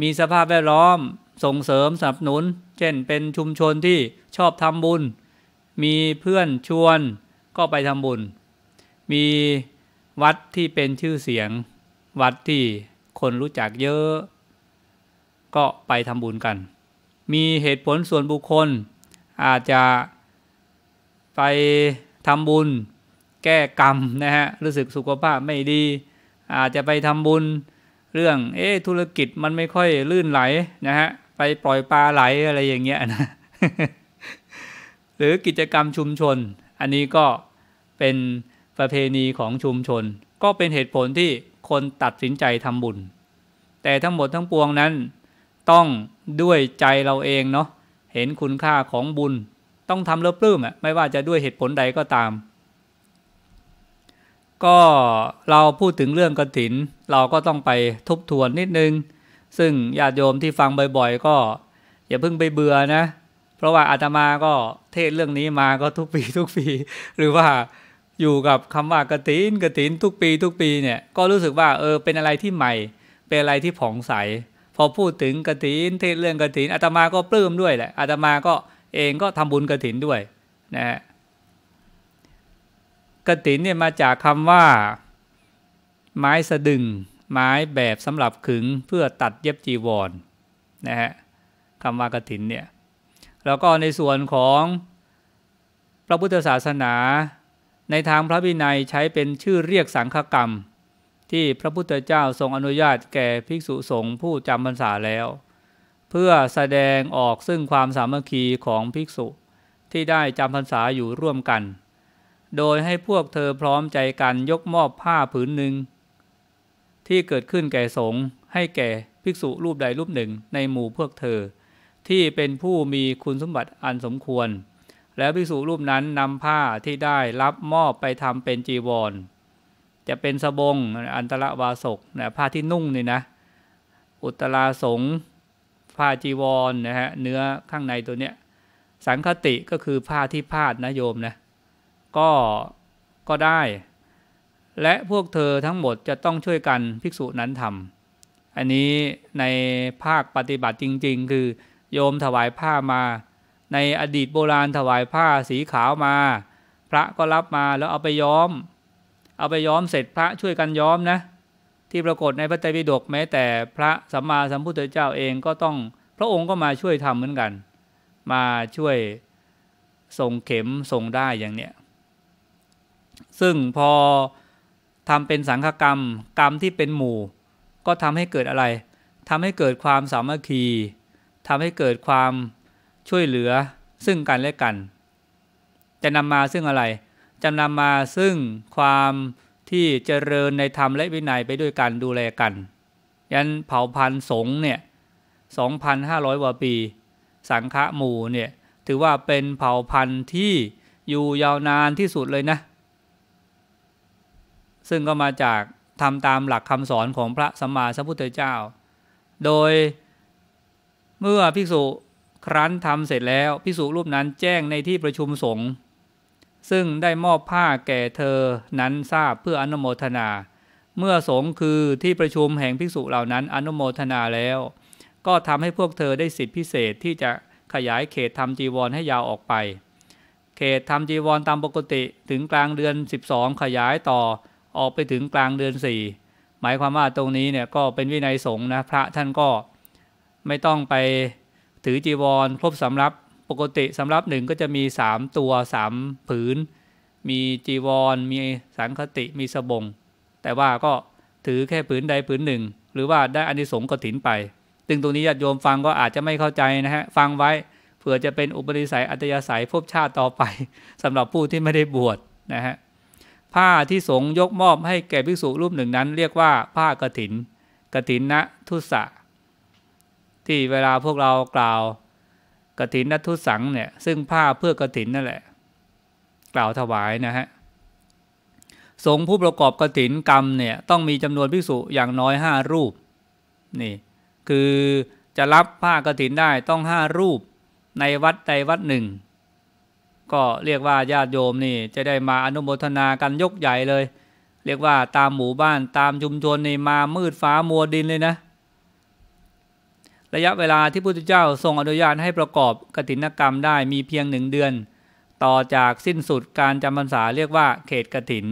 มีสภาพแวดล้อมส่งเสริมสนับสนุน เช่นเป็นชุมชนที่ชอบทำบุญ มีเพื่อนชวนก็ไปทำบุญ มีวัดที่เป็นชื่อเสียง วัดที่คนรู้จักเยอะ ก็ไปทำบุญกัน มีเหตุผลส่วนบุคคลอาจจะไปทำบุญแก้กรรมนะฮะรู้สึกสุขภาพไม่ดี อาจจะไปทำบุญเรื่อง เอ๊ธุรกิจมันไม่ค่อยลื่นไหลนะฮะไปปล่อยปลาไหลอะไรอย่างเงี้ยนะหรือกิจกรรมชุมชน อันนี้ก็เป็นประเพณีของชุมชน ก็เป็นเหตุผลที่คนตัดสินใจทำบุญ แต่ทั้งหมดทั้งปวงนั้น ต้องด้วยใจเราเองเนาะเห็นคุณค่าของบุญต้องทำเลิบลื้มอะไม่ว่าจะด้วยเหตุผลใดก็ตามก็เราพูดถึงเรื่องกระถิน เราก็ต้องไปทบทวนนิดนึง ซึ่งญาติโยมที่ฟังบ่อยๆ ก็อย่าเพิ่งไปเบื่อนะ เพราะว่าอาตมาก็เทศเรื่องนี้มาก็ทุกปีทุกปี หรือว่าอยู่กับคำว่ากระถินกระถินทุกปี ทุกปีเนี่ยก็รู้สึกว่าเออเป็นอะไรที่ใหม่เป็นอะไรที่ผ่องใส พอพูดถึงกระถิน เทศเรื่องกระถินอาตมาก็ปลื้มด้วยแหละอาตมาก็เองก็ทำบุญกระถินด้วยนะฮะกตินเนี่ยมาจากคำว่า ไม้สะดึง ไม้แบบสำหรับขึงเพื่อตัดเย็บจีวรนนะฮะคำว่ากตินเนี่ย แล้วก็ในส่วนของพระพุทธศาสนา ในทางพระวินัยใช้เป็นชื่อเรียกสังฆกรรม ที่พระพุทธเจ้าทรงอนุญาตแก่ภิกษุสงฆ์ผู้จำพรรษาแล้ว เพื่อแสดงออกซึ่งความสามัคคีของภิกษุที่ได้จำพรรษาอยู่ร่วมกันโดยให้พวกเธอพร้อมใจกันยกมอบผ้าผืนหนึ่ง ที่เกิดขึ้นแก่สงฆ์ให้แก่ภิกษุรูปใดรูปหนึ่งในหมู่พวกเธอ ที่เป็นผู้มีคุณสมบัติอันสมควร แล้วภิกษุรูปนั้นนำผ้าที่ได้รับมอบไปทำเป็นจีวร จะเป็นสบง อันตรวาสกนะผ้าที่นุ่งนี่นะอุตราสงผ้าจีวรนนะฮะเนื้อข้างในตัวเนี้ยสังคติก็คือผ้าที่พาดนะโยมนะก็ ก็ได้ และพวกเธอทั้งหมดจะต้องช่วยกันภิกษุนั้นทำอันนี้ในภาคปฏิบัติจริง ๆ คือโยมถวายผ้ามา ในอดีตโบราณถวายผ้าสีขาวมา พระก็รับมาแล้วเอาไปย้อม เอาไปย้อมเสร็จพระช่วยกันย้อมนะ ที่ปรากฏในพระไตรปิฎกแม้แต่พระสัมมาสัมพุทธเจ้าเองก็ต้องพระองค์ก็มาช่วยทำเหมือนกัน มาช่วยส่งเข็มส่งได้อย่างเนี้ยซึ่งพอทำเป็นสังฆกรรม กรรมที่เป็นหมู่ ก็ทำให้เกิดอะไรทำให้เกิดความสามัคคีทำให้เกิดความช่วยเหลือซึ่งกันและกัน จะนำมาซึ่งอะไร จะนำมาซึ่งความที่เจริญในธรรมและวินัยไปด้วยกันดูแลกันยันเผ่าพันธุ์สงเนี่ย2,500กว่าปี สังฆหมู่เนี่ยถือว่าเป็นเผ่าพันธุ์ที่อยู่ยาวนานที่สุดเลยนะซึ่งก็มาจากทำตามหลักคำสอนของพระสัมมาสัมพุทธเจ้า โดยเมื่อภิกษุครั้นทำเสร็จแล้วภิกษุรูปนั้นแจ้งในที่ประชุมสงฆ์ ซึ่งได้มอบผ้าแก่เธอนั้นทราบเพื่ออนุโมทนา เมื่อสงฆ์คือที่ประชุมแห่งภิกษุเหล่านั้นอนุโมทนาแล้ว ก็ทำให้พวกเธอได้สิทธิพิเศษที่จะขยายเขตทำจีวรให้ยาวออกไป เขตทำจีวรตามปกติถึงกลางเดือน 12 ขยายต่อออกไปถึงกลางเดือนสี่หมายความว่าตรงนี้เนี่ยก็เป็นวินัยสงฆ์นะ พระท่านก็ไม่ต้องไปถือจีวรครบสำรับปกติสำรับหนึ่งก็จะมีสามตัวสามผืนมีจีวร มีสังคติมีสบง แต่ว่าก็ถือแค่ผืนใดผืนหนึ่ง หรือว่าได้อันิสงส์กถินไปตึงตรงนี้ญาติโยมฟังก็อาจจะไม่เข้าใจนะฮะ ฟังไว้ เผื่อจะเป็นอุปนิสัยอัตยาศัยภพชาติต่อไปสำหรับผู้ที่ไม่ได้บวชนะฮะผ้าที่สงยกมอบให้แก่ภิกษุรูปหนึ่งนั้น เรียกว่าผ้ากถินกถินนทุสะ ที่เวลาพวกเรากล่าวกถินนทุสังเนี่ย ซึ่งผ้าเพื่อกถินนั่นแหละ กล่าวถวายนะฮะ สงผู้ประกอบกถินกรรมเนี่ยต้องมีจำนวนภิกษุอย่างน้อยห้ารูป นี่คือจะรับผ้ากถินได้ต้องห้ารูปในวัดใดวัดหนึ่งก็เรียกว่าญาติโยมนี่จะได้มาอนุโมทนากันยกใหญ่เลย เรียกว่าตามหมู่บ้านตามชุมชนนี่มามืดฟ้ามัวดินเลยนะ ระยะเวลาที่พุทธเจ้าทรงอนุญาตให้ประกอบกตินกรรมได้มีเพียงหนึ่งเดือน ต่อจากสิ้นสุดการจำพรรษาเรียกว่าเขตกติน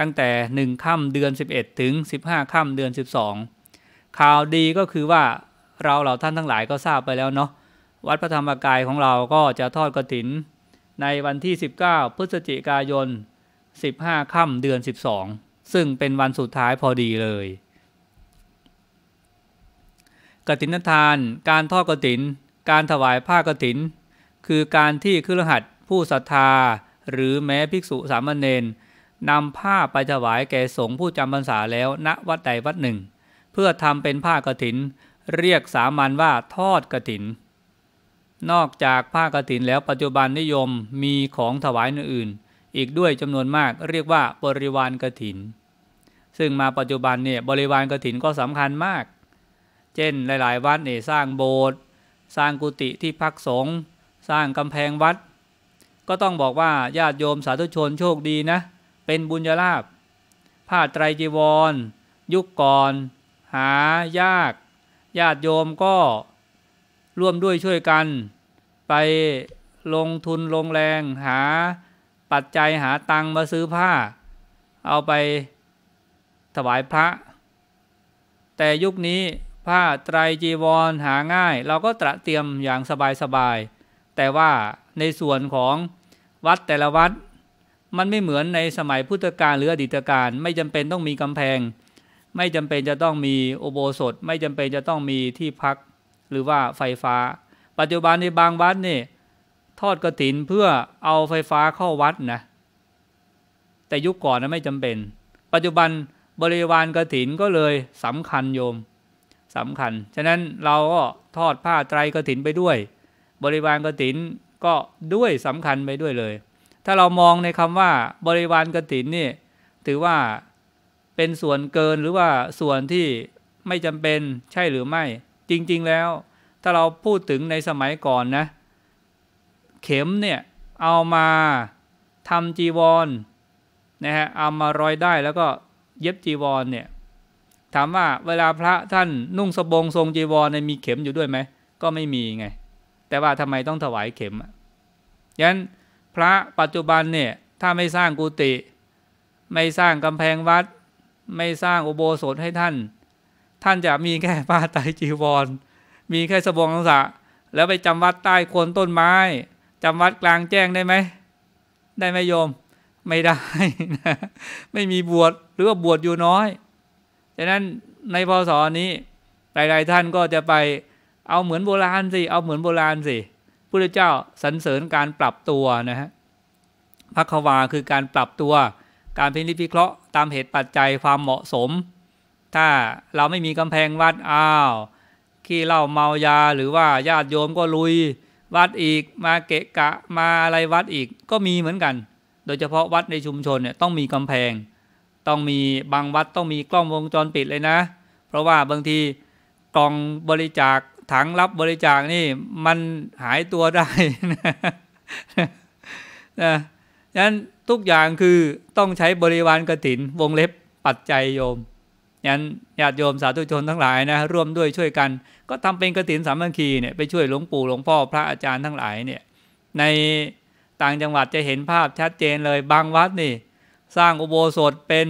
ตั้งแต่หนึ่งค่ำเดือน 11 ถึง 15ค่ำเดือน 12 ข่าวดีก็คือว่าเราเหล่าท่านทั้งหลายก็ทราบไปแล้วเนาะวัดพระธรรมกายของเราก็จะทอดกตินในวันที่ 19 พฤศจิกายน 15 ค่ำเดือน 12 ซึ่งเป็นวันสุดท้ายพอดีเลย กตินทาน การทอดกติน การถวายผ้ากติน คือการที่ครหัสผู้ศรัทธาหรือแม้ภิกษุสามเณรนำผ้าไปถวายแก่สงฆ์ผู้จำพรรษาแล้วณวัดใดวัดหนึ่ง เพื่อทำเป็นผ้ากติน เรียกสามัญว่าทอดกตินนอกจากผ้ากรถินแล้วปัจจุบันนิยมมีของถวายอื่นๆอีกด้วยจำนวนมากเรียกว่าบริวารกรถิน ซึ่งมาปัจจุบันเนี่ย บริวารกรถินก็สำคัญมาก เช่นหลาย ๆ วัดเนี่ยสร้างโบสถ์สร้างกุฏิที่พักสงฆ์สร้างกำแพงวัด ก็ต้องบอกว่าญาติโยมสาธุชนโชคดีนะ เป็นบุญญาลาภผ้าไตรจีวร ยุคก่อนหา ยาก ญาติโยมก็ร่วมด้วยช่วยกันไปลงทุนลงแรงหาปัจจัยหาตังมาซื้อผ้า เอาไปถวายพระ แต่ยุคนี้ผ้าไตรจีวรหาง่าย เราก็ตระเตรียมอย่างสบายๆแต่ว่าในส่วนของวัดแต่ละวัดมันไม่เหมือนในสมัยพุทธกาลหรืออดีตกาลไม่จำเป็นต้องมีกำแพง ไม่จำเป็นจะต้องมีโอโบสถไม่จำเป็นจะต้องมีที่พักหรือว่าไฟฟ้า ปัจจุบันในบางวัดนี่ ทอดกระถินเพื่อเอาไฟฟ้าเข้าวัดนะ แต่ยุคก่อนนะไม่จำเป็น ปัจจุบันบริวารกระถินก็เลยสำคัญโยมสำคัญฉะนั้นเราก็ทอดผ้าไตรกระถินไปด้วย บริวารกระถินก็ด้วยสำคัญไปด้วยเลย ถ้าเรามองในคำว่า บริวารกระถินนี่ ถือว่าเป็นส่วนเกินหรือว่าส่วนที่ไม่จำเป็นใช่หรือไม่จริงๆแล้วถ้าเราพูดถึงในสมัยก่อนนะ เข็มเนี่ย เอามาทำจีวรนะฮะเอามาร้อยได้แล้วก็เย็บจีวรเนี่ยถามว่าเวลาพระท่านนุ่งสบงทรงจีวรในมีเข็มอยู่ด้วยไหมก็ไม่มีไงแต่ว่าทำไมต้องถวายเข็มยันพระปัจจุบันเนี่ยถ้าไม่สร้างกุฏิไม่สร้างกำแพงวัด ไม่สร้างอุโบสถให้ท่านท่านจะมีแค่ผ้าไตรจีวร มีแค่สบงสะแล้วไปจำวัดใต้โคนต้นไม้จำวัดกลางแจ้งได้ไหม ได้ไหมโยม ไม่ได้นะไม่มีบวชหรือว่าบวชอยู่น้อยดังนั้นในพศนี้ หลาย ๆ ท่านก็จะไป เอาเหมือนโบราณสิ เอาเหมือนโบราณสิพระเจ้าสรรเสริญการปรับตัวนะฮะพักวาคือการปรับตัว การพินิจพิเคราะห์ตามเหตุปัจจัยความเหมาะสมถ้าเราไม่มีกำแพงวัดอ้าว ขี้เหล้าเมายาหรือว่าญาติโยมก็ลุย วัดอีกมาเกะกะมาอะไรวัดอีกก็มีเหมือนกัน โดยเฉพาะวัดในชุมชนเนี่ยต้องมีกำแพง ต้องมีบางวัดต้องมีกล้องวงจรปิดเลยนะ เพราะว่าบางทีกล่องบริจาคถังรับบริจาคนี่มันหายตัวได้นะนะนั้นทุกอย่างคือต้องใช้บริวารกระถินวงเล็บปัจจัยโยมั้นญาติโยมสาธุชนทั้งหลายนะร่วมด้วยช่วยกัน ก็ทำเป็นกระถินสามัคคีเนี่ยไปช่วยหลวงปู่หลวงพ่อพระอาจารย์ทั้งหลายเนี่ยในต่างจังหวัดจะเห็นภาพชัดเจนเลยบางวัดนี่ สร้าง อุโบสถเป็น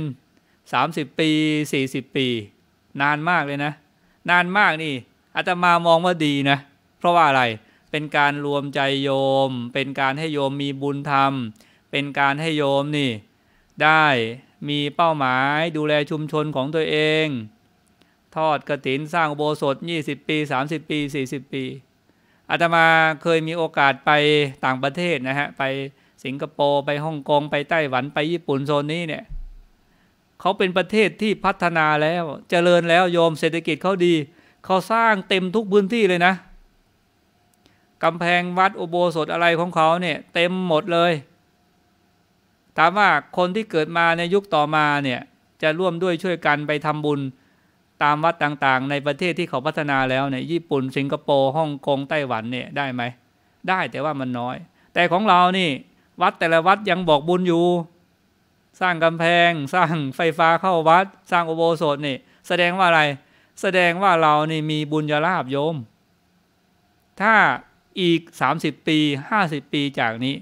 30 ปี 40 ปี นานมากเลยนะ นานมากนี่อาตมามองว่าดีนะเพราะว่าอะไรเป็นการรวมใจโยม เป็นการให้โยมมีบุญธรรม เป็นการให้โยมนี่ได้มีเป้าหมายดูแลชุมชนของตัวเอง ทอดกระถินสร้างโบสถ์20 ปี 30 ปี 40 ปีอาตมาเคยมีโอกาสไปต่างประเทศนะฮะ ไปสิงคโปร์ ไปฮ่องกง ไปไต้หวันไปญี่ปุ่นโซนนี้เนี่ย เขาเป็นประเทศที่พัฒนาแล้วจเจริญแล้วโยมเศรษฐกิจเขาดี เขาสร้างเต็มทุกพื้นที่เลยนะ กำแพงวัดอุโบสถอะไรของเขาเนี่ยเต็มหมดเลยถามว่าคนที่เกิดมาในยุคต่อมาเนี่ยจะร่วมด้วยช่วยกันไปทำบุญตามวัดต่างๆ ในประเทศที่เขาพัฒนาแล้วเนี่ยญี่ปุ่น สิงคโปร์ฮ่องกงไต้หวันเนี่ยได้ไหมได้แต่ว่ามันน้อย แต่ของเรานี่วัดแต่ละวัดยังบอกบุญอยู่สร้างกำแพง สร้างไฟฟ้าเข้าวัด สร้างอุโบสถนี่แสดงว่าอะไรแสดงว่าเรานี่มีบุญยราบโยม ถ้าอีก 30 ปี 50 ปีจากนี้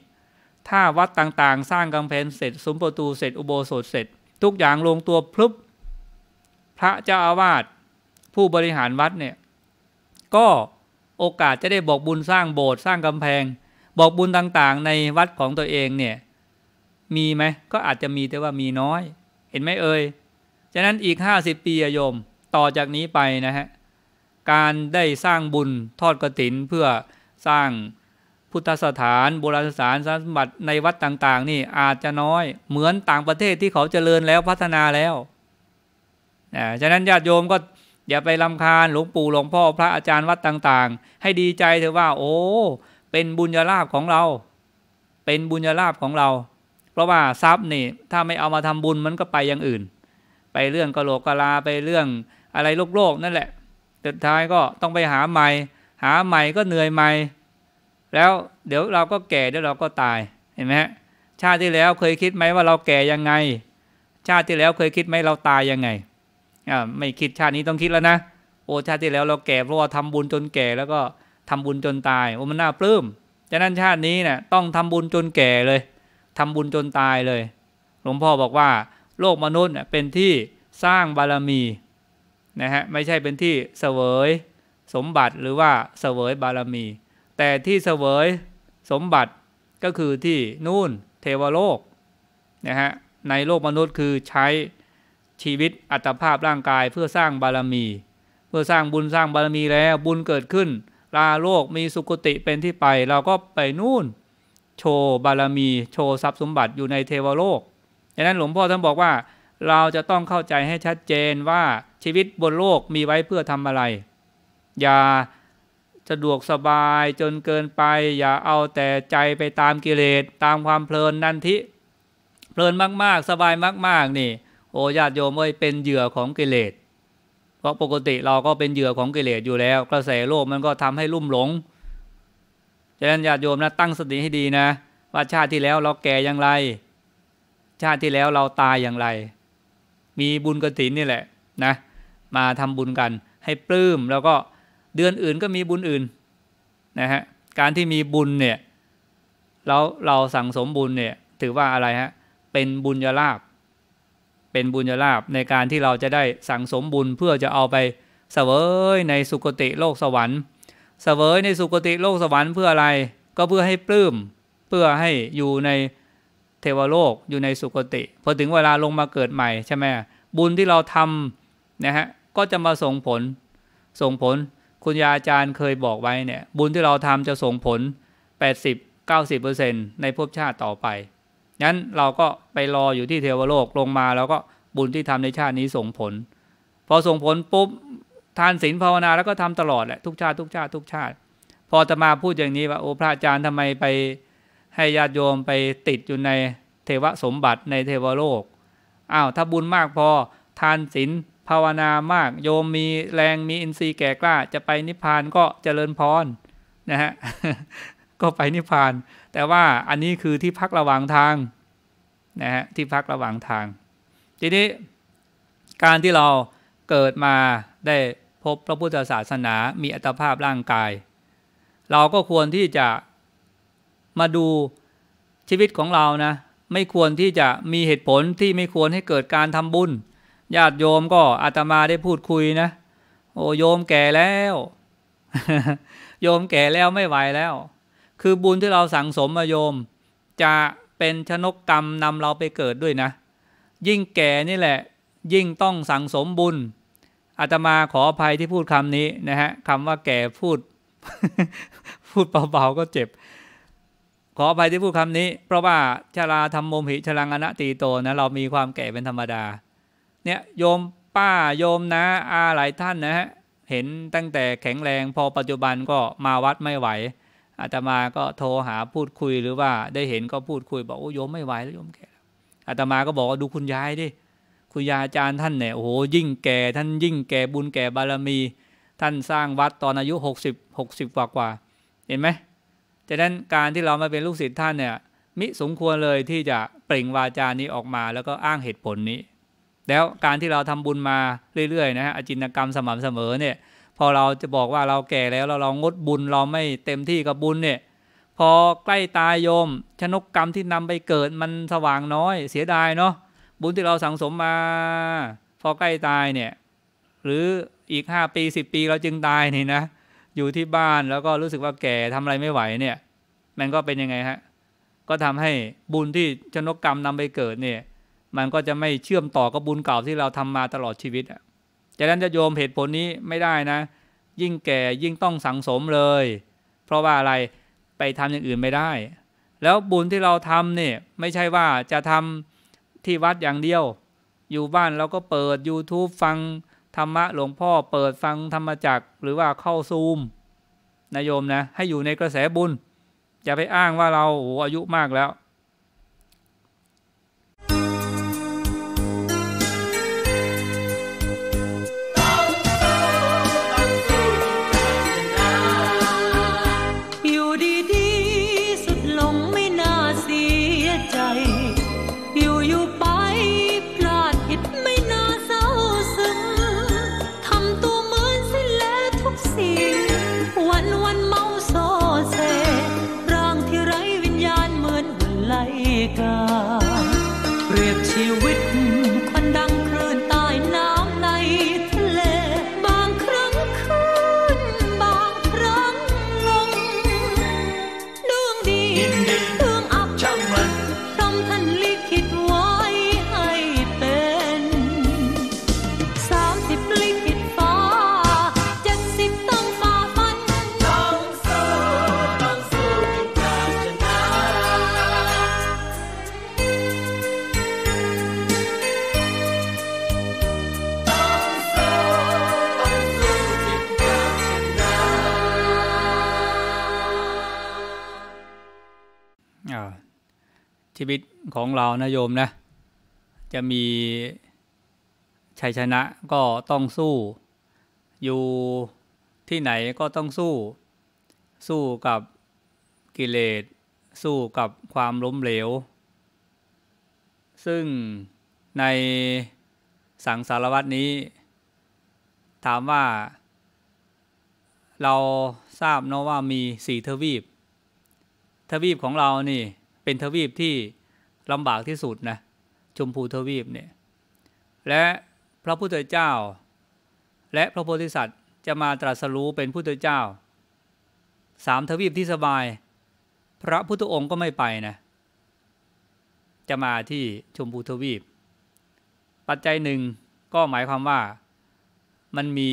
ถ้าวัดต่างๆ สร้างกำแพงเสร็จสมประตูเสร็จ อุโบสถเสร็จ ทุกอย่างลงตัวพลุบพระเจ้าอาวาสผู้บริหารวัดเนี่ยก็โอกาสจะได้บอกบุญสร้างโบสถ์สร้างกำแพง บอกบุญต่างๆ ในวัดของตัวเองเนี่ยมีไหมก็อาจจะมีแต่ว่ามีน้อย เห็นไหมเอ่ยฉะนั้นอีก50ปีโยมต่อจากนี้ไปนะฮะการได้สร้างบุญทอดกระถินเพื่อสร้างพุทธสถานโบราณสถานสมบัติในวัดต่างๆ นี่อาจจะน้อย เหมือนต่างประเทศที่เขาเจริญแล้วพัฒนาแล้วนะฉะนั้นญาติโยมก็อย่าไปลำคาญหลวงปู่หลวงพ่อ พระอาจารย์วัดต่างๆ ให้ดีใจเถอะว่า โอ้ เป็นบุญญาลาภของเรา เป็นบุญญาลาภของเรา เพราะว่าทรัพย์นี่ ถ้าไม่เอามาทำบุญมันก็ไปอย่างอื่น ไปเรื่องกะโหลกกะลาไปเรื่องอะไรโลกๆนั่นแหละสุดท้ายก็ต้องไปหาใหม่ หาใหม่ก็เหนื่อยใหม่แล้วเดี๋ยวเราก็แก่เดี๋ยวเราก็ตายเห็นไหมฮะชาติที่แล้วเคยคิดไหมว่าเราแก่ยังไง ชาติที่แล้วเคยคิดไหมเราตายยังไงอ่าไม่คิดชาตินี้ต้องคิดแล้วนะ โอชาติที่แล้วเราแก่เพราะว่าทำบุญจนแก่แล้วก็ทำบุญจนตายโอ้มันน่าปลื้มฉะนั้นชาตินี้เนะี่ยต้องทำบุญจนแก่เลย ทำบุญจนตายเลย หลวงพ่อบอกว่า โลกมนุษย์เป็นที่สร้างบารมีนะฮะไม่ใช่เป็นที่เสวยสมบัติหรือว่าเสวยบารมีแต่ที่เสวยสมบัติก็คือที่นู่นเทวโลกนะฮะในโลกมนุษย์คือใช้ชีวิตอัตภาพร่างกายเพื่อสร้างบารมี เพื่อสร้างบุญสร้างบารมีแล้วบุญเกิดขึ้นลาโลกมีสุคติเป็นที่ไป เราก็ไปนู่น โชว์บารมีโชว์ทรัพย์สมบัติอยู่ในเทวโลกดังนั้นหลวงพ่อท่านบอกว่า เราจะต้องเข้าใจให้ชัดเจนว่าชีวิตบนโลกมีไว้เพื่อทำอะไรอย่าสะดวกสบายจนเกินไป อย่าเอาแต่ใจไปตามกิเลสตามความเพลินนันทิ เพลินมาก ๆ สบายมาก ๆ นี่ โอ้ญาติโยมเอ้ยเป็นเหยื่อของกิเลสเพราะปกติเราก็เป็นเหยื่อของกิเลสอยู่แล้ว กระแสโลกมันก็ทำให้ลุ่มหลงฉะนั้นญาติโยมนะตั้งสติให้ดีนะว่าชาติที่แล้วเราแก่อย่างไร ชาติที่แล้วเราตายอย่างไร มีบุญกตินี่แหละ นะ มาทำบุญกัน ให้ปลื้มแล้วก็เดือนอื่นก็มีบุญอื่นนะฮะ การที่มีบุญเนี่ยแล้วเราสั่งสมบุญเนี่ยถือว่าอะไรฮะเป็นบุญยลาบ เป็นบุญยลาบในการที่เราจะได้สั่งสมบุญเพื่อจะเอาไปเสวยในสุคติโลกสวรรค์ เสวยในสุคติโลกสวรรค์เพื่ออะไรก็เพื่อให้ปลื้มเพื่อให้อยู่ในเทวโลกอยู่ในสุคติพอถึงเวลาลงมาเกิดใหม่ใช่ไหมบุญที่เราทำนะฮะก็จะมาส่งผลส่งผลคุณยาอาจารย์เคยบอกไว้เนี่ยบุญที่เราทำจะส่งผล 80-90%ในภพชาติต่อไป งั้นเราก็ไปรออยู่ที่เทวโลกลงมา แล้วก็บุญที่ทำในชาตินี้ส่งผล พอส่งผลปุ๊บทานศีลภาวนาแล้วก็ทำตลอดแหละทุกชาติทุกชาติทุกชาติ พอจะมาพูดอย่างนี้ว่าโอ้พระอาจารย์ทำไมไป ให้ญาติโยมไปติดอยู่ในเทวสมบัติในเทวโลก อ้าวถ้าบุญมากพอทานศีลภาวนามาก โยมมีแรงมีอินทรีย์แก่กล้า จะไปนิพพานก็เจริญพรนะฮะก็ไปนิพพานแต่ว่าอันนี้คือที่พักระหว่างทางนะฮะที่พักระหว่างทาง ทีนี้ การที่เราเกิดมาได้พบพระพุทธศาสนามีอัตภาพร่างกาย เราก็ควรที่จะมาดูชีวิตของเรานะ ไม่ควรที่จะมีเหตุผลที่ไม่ควรให้เกิดการทำบุญญาติโยมก็อาตมาได้พูดคุยนะ โอ้โยมแก่แล้ว โยมแก่แล้วไม่ไหวแล้ว คือบุญที่เราสั่งสมมาโยม จะเป็นชนกกรรมนำเราไปเกิดด้วยนะ ยิ่งแก่นี่แหละ ยิ่งต้องสั่งสมบุญอาตมาขออภัยที่พูดคำนี้นะฮะคำว่าแก่พูด พูดเบาๆก็เจ็บขออภัยที่พูดคำนี้ เพราะว่าชราธรรมมหิชรังอนัตีโตนะเรามีความแก่เป็นธรรมดาเนี่ยโยมป้าโยมนะอาหลายท่านนะฮะเห็นตั้งแต่แข็งแรงพอปัจจุบันก็มาวัดไม่ไหว อาตมาก็โทรหาพูดคุยหรือว่าได้เห็นก็พูดคุย บอกโอ้โยมไม่ไหวแล้วโยมแก่อาตมาก็บอกว่าดูคุณยายดิคุณยายอาจารย์ท่านเนี่ยโอ้โหยิ่งแก่ท่านยิ่งแก่บุญแก่บารมี ท่านสร้างวัดตอนอายุ 60 60กว่ากว่าเห็นไหมจากนั้นการที่เรามาเป็นลูกศิษย์ท่านเนี่ยมิสมควรเลยที่จะเปล่งวาจานี้ออกมาแล้วก็อ้างเหตุผลนี้แล้วการที่เราทำบุญมาเรื่อยๆ นะฮะอจินกรรมสม่ำเสมอเนี่ยพอเราจะบอกว่าเราแก่แล้วเราเรางดบุญเราไม่เต็มที่กับบุญเนี่ยพอใกล้ตายโยม ชนกกรรมที่นำไปเกิดมันสว่างน้อย เสียดายเนาะบุญที่เราสั่งสมมา พอใกล้ตายเนี่ยหรืออีกห้าปีสิบปีเราจึงตายนี่นะอยู่ที่บ้านแล้วก็รู้สึกว่าแก่ทำอะไรไม่ไหวเนี่ย มันก็เป็นยังไงฮะก็ทำให้บุญที่ชนกกรรมนำไปเกิดเนี่ยมันก็จะไม่เชื่อมต่อกับบุญเก่าที่เราทำมาตลอดชีวิตอ่ะจากนั้นจะโยมเหตุผลนี้ไม่ได้นะ ยิ่งแก่ยิ่งต้องสังสมเลย เพราะว่าอะไร ไปทำอย่างอื่นไม่ได้ แล้วบุญที่เราทำเนี่ยไม่ใช่ว่าจะทำที่วัดอย่างเดียว อยู่บ้านเราก็เปิด YouTube ฟังธรรมะหลวงพ่อ เปิดฟังธรรมจักหรือว่าเข้าซูม นายโยมนะ ให้อยู่ในกระแสบุญ อย่าไปอ้างว่าเราโอ้อายุมากแล้วของเรา นะ โยม นะ จะมี ชัยชนะ ก็ต้องสู้ อยู่ที่ไหนก็ต้องสู้ สู้กับ กิเลส สู้กับความล้มเหลว ซึ่ง ใน สังสารวัตนี้ ถามว่า เราทราบเนาะว่า มีสี่ทวีปทวีปของเรา นี่ เป็นทวีปที่ลำบากที่สุดนะชมพูทวีปเนี่ย และพระพุทธเจ้า และพระโพธิสัตว์จะมาตรัสรู้เป็นพุทธเจ้าสามทวีปที่สบาย พระพุทธองค์ก็ไม่ไปนะ จะมาที่ชมพูทวีป ปัจจัยหนึ่งก็หมายความว่ามันมี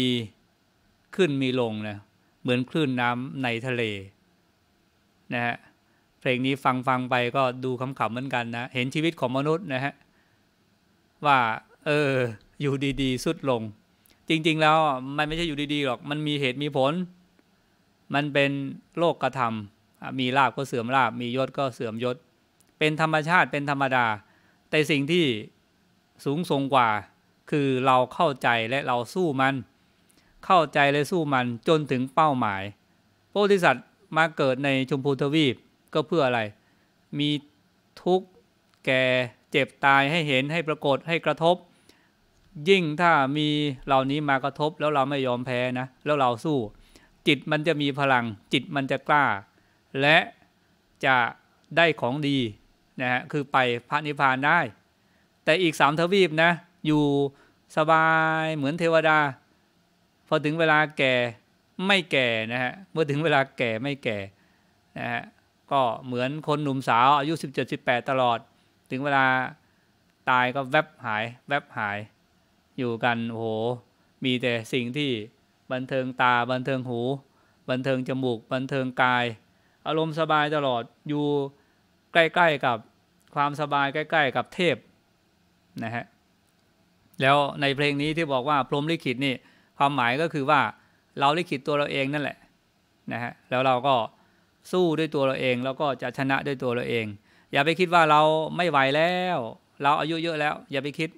ขึ้นมีลงนะเหมือนคลื่นน้ำในทะเลนะฮะเพลงนี้ฟังฟังไปก็ดูขำๆเหมือนกันนะ เห็นชีวิตของมนุษย์นะฮะ ว่า เออ อยู่ดีๆ สุดลง จริง ๆ แล้ว มันไม่ใช่อยู่ดี ๆ หรอก มันมีเหตุมีผล มันเป็นโลกกระทำมีลาบก็เสื่อมลาบมียศก็เสื่อมยศ เป็นธรรมชาติเป็นธรรมดา แต่สิ่งที่สูงส่งกว่า คือเราเข้าใจและเราสู้มัน เข้าใจและสู้มันจนถึงเป้าหมายพระโพธิสัตว์มาเกิดในชมพูทวีปก็เพื่ออะไร มีทุกข์แก่เจ็บตายให้เห็นให้ปรากฏให้กระทบ ยิ่งถ้ามีเหล่านี้มากระทบ แล้วเราไม่ยอมแพ้นะ แล้วเราสู้ จิตมันจะมีพลังจิตมันจะกล้า และจะได้ของดีนะฮะ คือไปพระนิพพานได้ แต่อีกสามทวีปนะอยู่สบายเหมือนเทวดา พอถึงเวลาแก่ไม่แก่นะฮะ เมื่อถึงเวลาแก่ไม่แก่นะฮะก็เหมือนคนหนุ่มสาวอายุ 17-18 ตลอด ถึงเวลาตาย ก็ แวบหายแวบหาย อยู่กัน โอ้โห มีแต่สิ่งที่บันเทิงตาบันเทิงหู บันเทิงจมูก บันเทิงกาย อารมณ์สบายตลอดอยู่ใกล้ ๆ กับความสบายใกล้ ๆ กับเทพ นะฮะ แล้วในเพลงนี้ที่บอกว่าพรมลิขิตนี่ความหมายก็คือว่าเราลิขิตตัวเราเองนั่นแหละนะฮะแล้วเราก็สู้ด้วยตัวเราเอง แล้ว ก็จะชนะด้วยตัวเราเอง อย่าไปคิดว่าเราไม่ไหวแล้ว เราอายุเยอะแล้ว อย่าไปคิด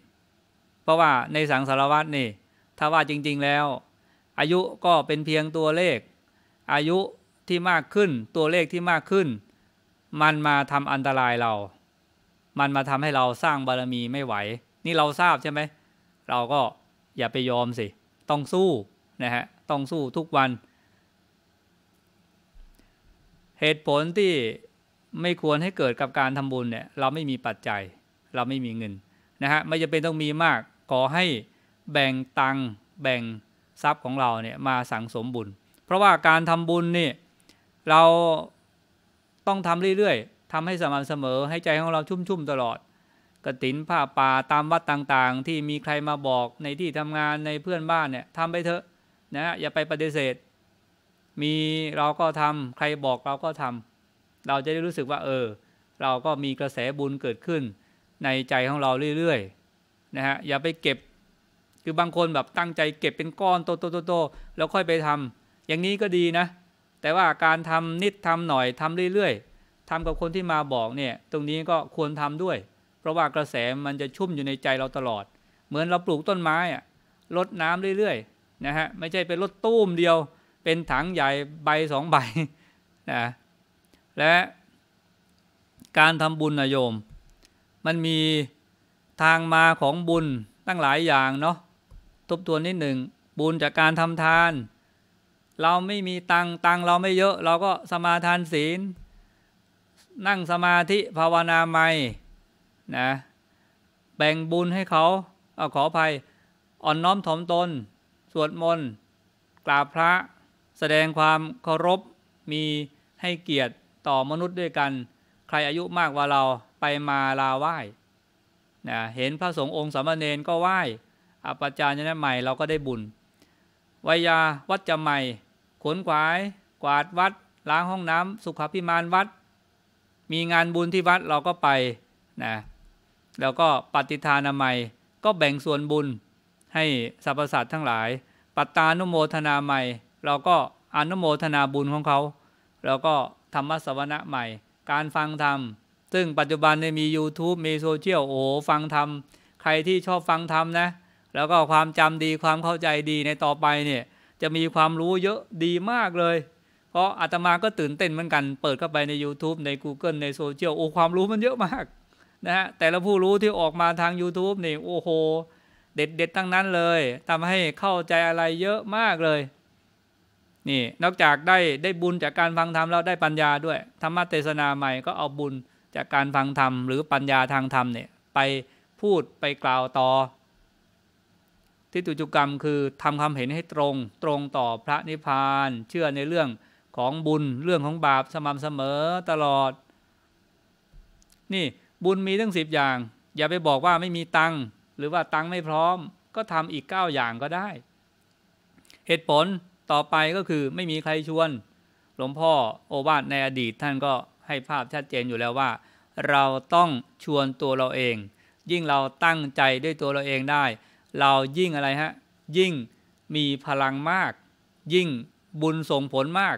เพราะว่าในสังสารวัตรนี่ ถ้าว่าจริงๆแล้ว อายุก็เป็นเพียงตัวเลข อายุที่มากขึ้น ตัวเลขที่มากขึ้น มันมาทำอันตรายเรา มันมาทำให้เราสร้างบารมีไม่ไหว นี่เราทราบใช่ไหม เราก็อย่าไปยอมสิ ต้องสู้นะฮะต้องสู้ทุกวันเหตุผลที่ไม่ควรให้เกิดกับการทำบุญเนี่ยเรา ไม่ มีปัจจัยเราไม่มีเงินนะฮะไม่จำเป็นต้องมีมากขอให้แบ่ง ตังแบ่งทรัพย์ของเราเนี่ยมาสั่งสมบุญ เพราะว่าการทำบุญนี่เราต้อง ทำ เรื่อยๆ ทำ ให้สม่ำเสมอให้ใจ ของเราชุ่มๆตลอดกระตินผ้าป่าตามวัดต่างๆ ที่มีใครมาบอกในที่ทำงานในเพื่อนบ้านเนี่ยทำไปเถอะนะอย่าไปปฏิเสธมีเราก็ทำใครบอกเราก็ทำ เราจะได้รู้สึกว่าเออ เราก็มีกระแสบุญเกิดขึ้น ในใจของเราเรื่อยๆนะฮะอย่าไปเก็บคือบางคนแบบตั้งใจ เก็บเป็นก้อนโตๆตโตๆตแล้วค่อยไปทำ อย่างนี้ก็ดีนะ แต่ว่าการทำนิดทำหน่อยทำเรื่อย ๆ ทำกับคนที่มาบอก เนี่ยตรงนี้ก็ควรทำด้วย เพราะว่ากระแสมันจะชุ่มอยู่ในใจเราตลอด เหมือนเราปลูกต้นไม้อะลดน้ำเรื่อยๆ นะฮะ ไม่ใช่ไปลดตู้มเดียวเป็นถังใหญ่ใบสองใบนะและการทำบุญนะโยม มันมีทางมาของบุญตั้งหลายอย่างเนาะทบทวนนิดหนึ่ง บุญจากการทำทาน เราไม่มีตังตังเราไม่เยอะเราก็สมาทานศีล นั่งสมาธิภาวนาใหม่นะแบ่งบุญให้เขา เอาขออภัยอ่อนน้อมถ่อมตน สวดมนต์กราบพระแสดงความเคารพมีให้เกียรติต่อมนุษย์ด้วยกัน ใครอายุมากกว่าเราไปมาลาไหว้นะเห็นพระสงฆ์องค์สามเณรก็ไหว้อปจารย์นันใหม่เราก็ได้บุญวายาวัดจำใหม่ขนขวาย กวาดวัด ล้างห้องน้ำสุขภิมานวัด มีงานบุญที่วัดเราก็ไปนะแล้วก็ปฏิทานาใหม่ก็แบ่งส่วนบุญให้สรรพสัตว์ทั้งหลาย ปัตตานุโมทนาใหม่เราก็อนุโมทนาบุญของเขาเราก็ธรรมสวนะใหม่ การฟังธรรม ซึ่งปัจจุบันในมี YouTube มีโซเชียลโอ้ฟังธรรม ใครที่ชอบฟังธรรมนะ แล้วก็ความจำดีความเข้าใจดีในต่อไปเนี่ยจะมีความรู้เยอะดีมากเลย เพราะอาตมาก็ตื่นเต้นเหมือนกัน เปิดเข้าไปใน YouTube ใน Google ในโซเชียลโอ้ความรู้มันเยอะมากนะฮะแต่ละผู้รู้ที่ออกมาทาง YouTube นี่โอ้โหเด็ดเด็ดทั้งนั้นเลยทำให้เข้าใจอะไรเยอะมากเลยนี่นอกจากได้ได้บุญจากการฟังธรรมแล้วได้ปัญญาด้วย ธรรมเทศนาใหม่ก็เอาบุญจากการฟังธรรมหรือปัญญาทางธรรมเนี่ย ไปพูดไปกล่าวต่อ ที่ตุจุกรรมคือทำความเห็นให้ตรง ตรงต่อพระนิพพาน เชื่อในเรื่องของบุญเรื่องของบาปสม่ำเสมอตลอด นี่บุญมีทั้งสิบอย่าง อย่าไปบอกว่าไม่มีตังหรือว่าตังไม่พร้อม ก็ทำอีก 9 อย่างก็ได้ เหตุผลต่อไปก็คือไม่มีใครชวน หลวงพ่อโอวาทในอดีตท่านก็ให้ภาพชัดเจนอยู่แล้วว่า เราต้องชวนตัวเราเอง ยิ่งเราตั้งใจด้วยตัวเราเองได้ เรายิ่งอะไรฮะยิ่งมีพลังมาก ยิ่งบุญส่งผลมาก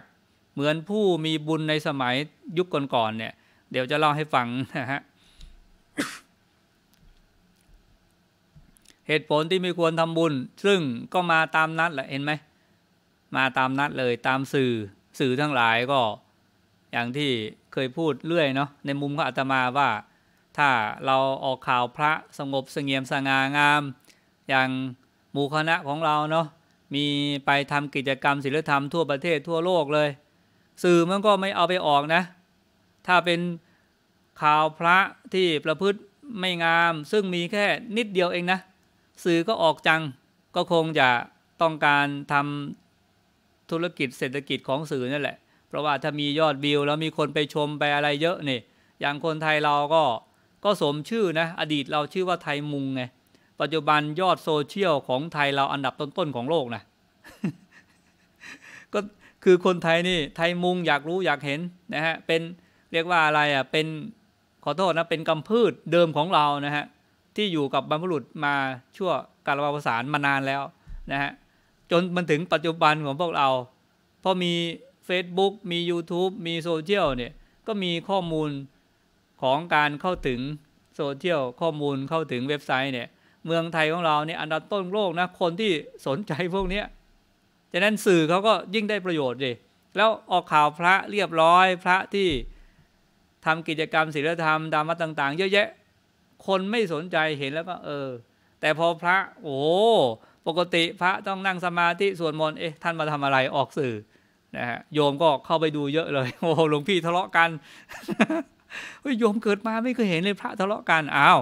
เหมือนผู้มีบุญในสมัยยุคก่อนๆเนี่ยเดี๋ยวจะเล่าให้ฟังนะฮะ เหตุผลที่ไม่ควรทำบุญ ซึ่งก็มาตามนัดแหละเห็นไหมมาตามนัดเลยตามสื่อสื่อทั้งหลายก็อย่างที่เคยพูดเรื่อยเนาะในมุมของอาตมาว่า ถ้าเราออกข่าวพระสงบสงเงียมสง่างาม อย่างหมู่คณะของเราเนาะมีไปทำกิจกรรมศิลธรรมทั่วประเทศทั่วโลกเลย สื่อมันก็ไม่เอาไปออกนะ ถ้าเป็นข่าวพระที่ประพฤติไม่งาม ซึ่งมีแค่นิดเดียวเองนะ สื่อก็ออกจังก็คงจะต้องการทำธุรกิจเศรษฐกิจของสื่อนั่นแหละ เพราะว่าถ้ามียอดวิวแล้วมีคนไปชมไปอะไรเยอะนี่ อย่างคนไทยเราก็ก็สมชื่อนะ อดีตเราชื่อว่าไทยมุงไง ปัจจุบันยอดโซเชียลของไทยเราอันดับต้นๆของโลกนะ ก็คือคนไทยนี่ไทยมุงอยากรู้อยากเห็นนะฮะ เป็นเรียกว่าอะไรอ่ะ เป็นขอโทษนะ เป็นกำพืชเดิมของเรานะฮะ ที่อยู่กับบรรพบุรุษมาชั่วกาลวาวสารมานานแล้ว นะฮะจนมันถึงปัจจุบันของพวกเราพอมี Facebook มี YouTube มีโซเชียลเนี่ย ก็มีข้อมูลของการเข้าถึงโซเชียลข้อมูลเข้าถึงเว็บไซต์เนี่ย เมืองไทยของเราเนี่ยอันดับต้นโลกนะคนที่สนใจพวกนี้จากนั้นสื่อเขาก็ยิ่งได้ประโยชน์ดิแล้วออกข่าวพระเรียบร้อยพระที่ทำกิจกรรมศีลธรรมดามาต่าง ๆ เยอะแยะคนไม่สนใจเห็นแล้วก็เออ แต่พอพระ โอ้ปกติพระต้องนั่งสมาธิสวดมนต์เอ๊ะท่านมาทำอะไรออกสื่อนะฮะโยมก็เข้าไปดูเยอะเลยโอ้หลวงพี่ทะเลาะกันเฮ้ยโยมเกิดมาไม่เคยเห็นเลยพระทะเลาะกันอ้าว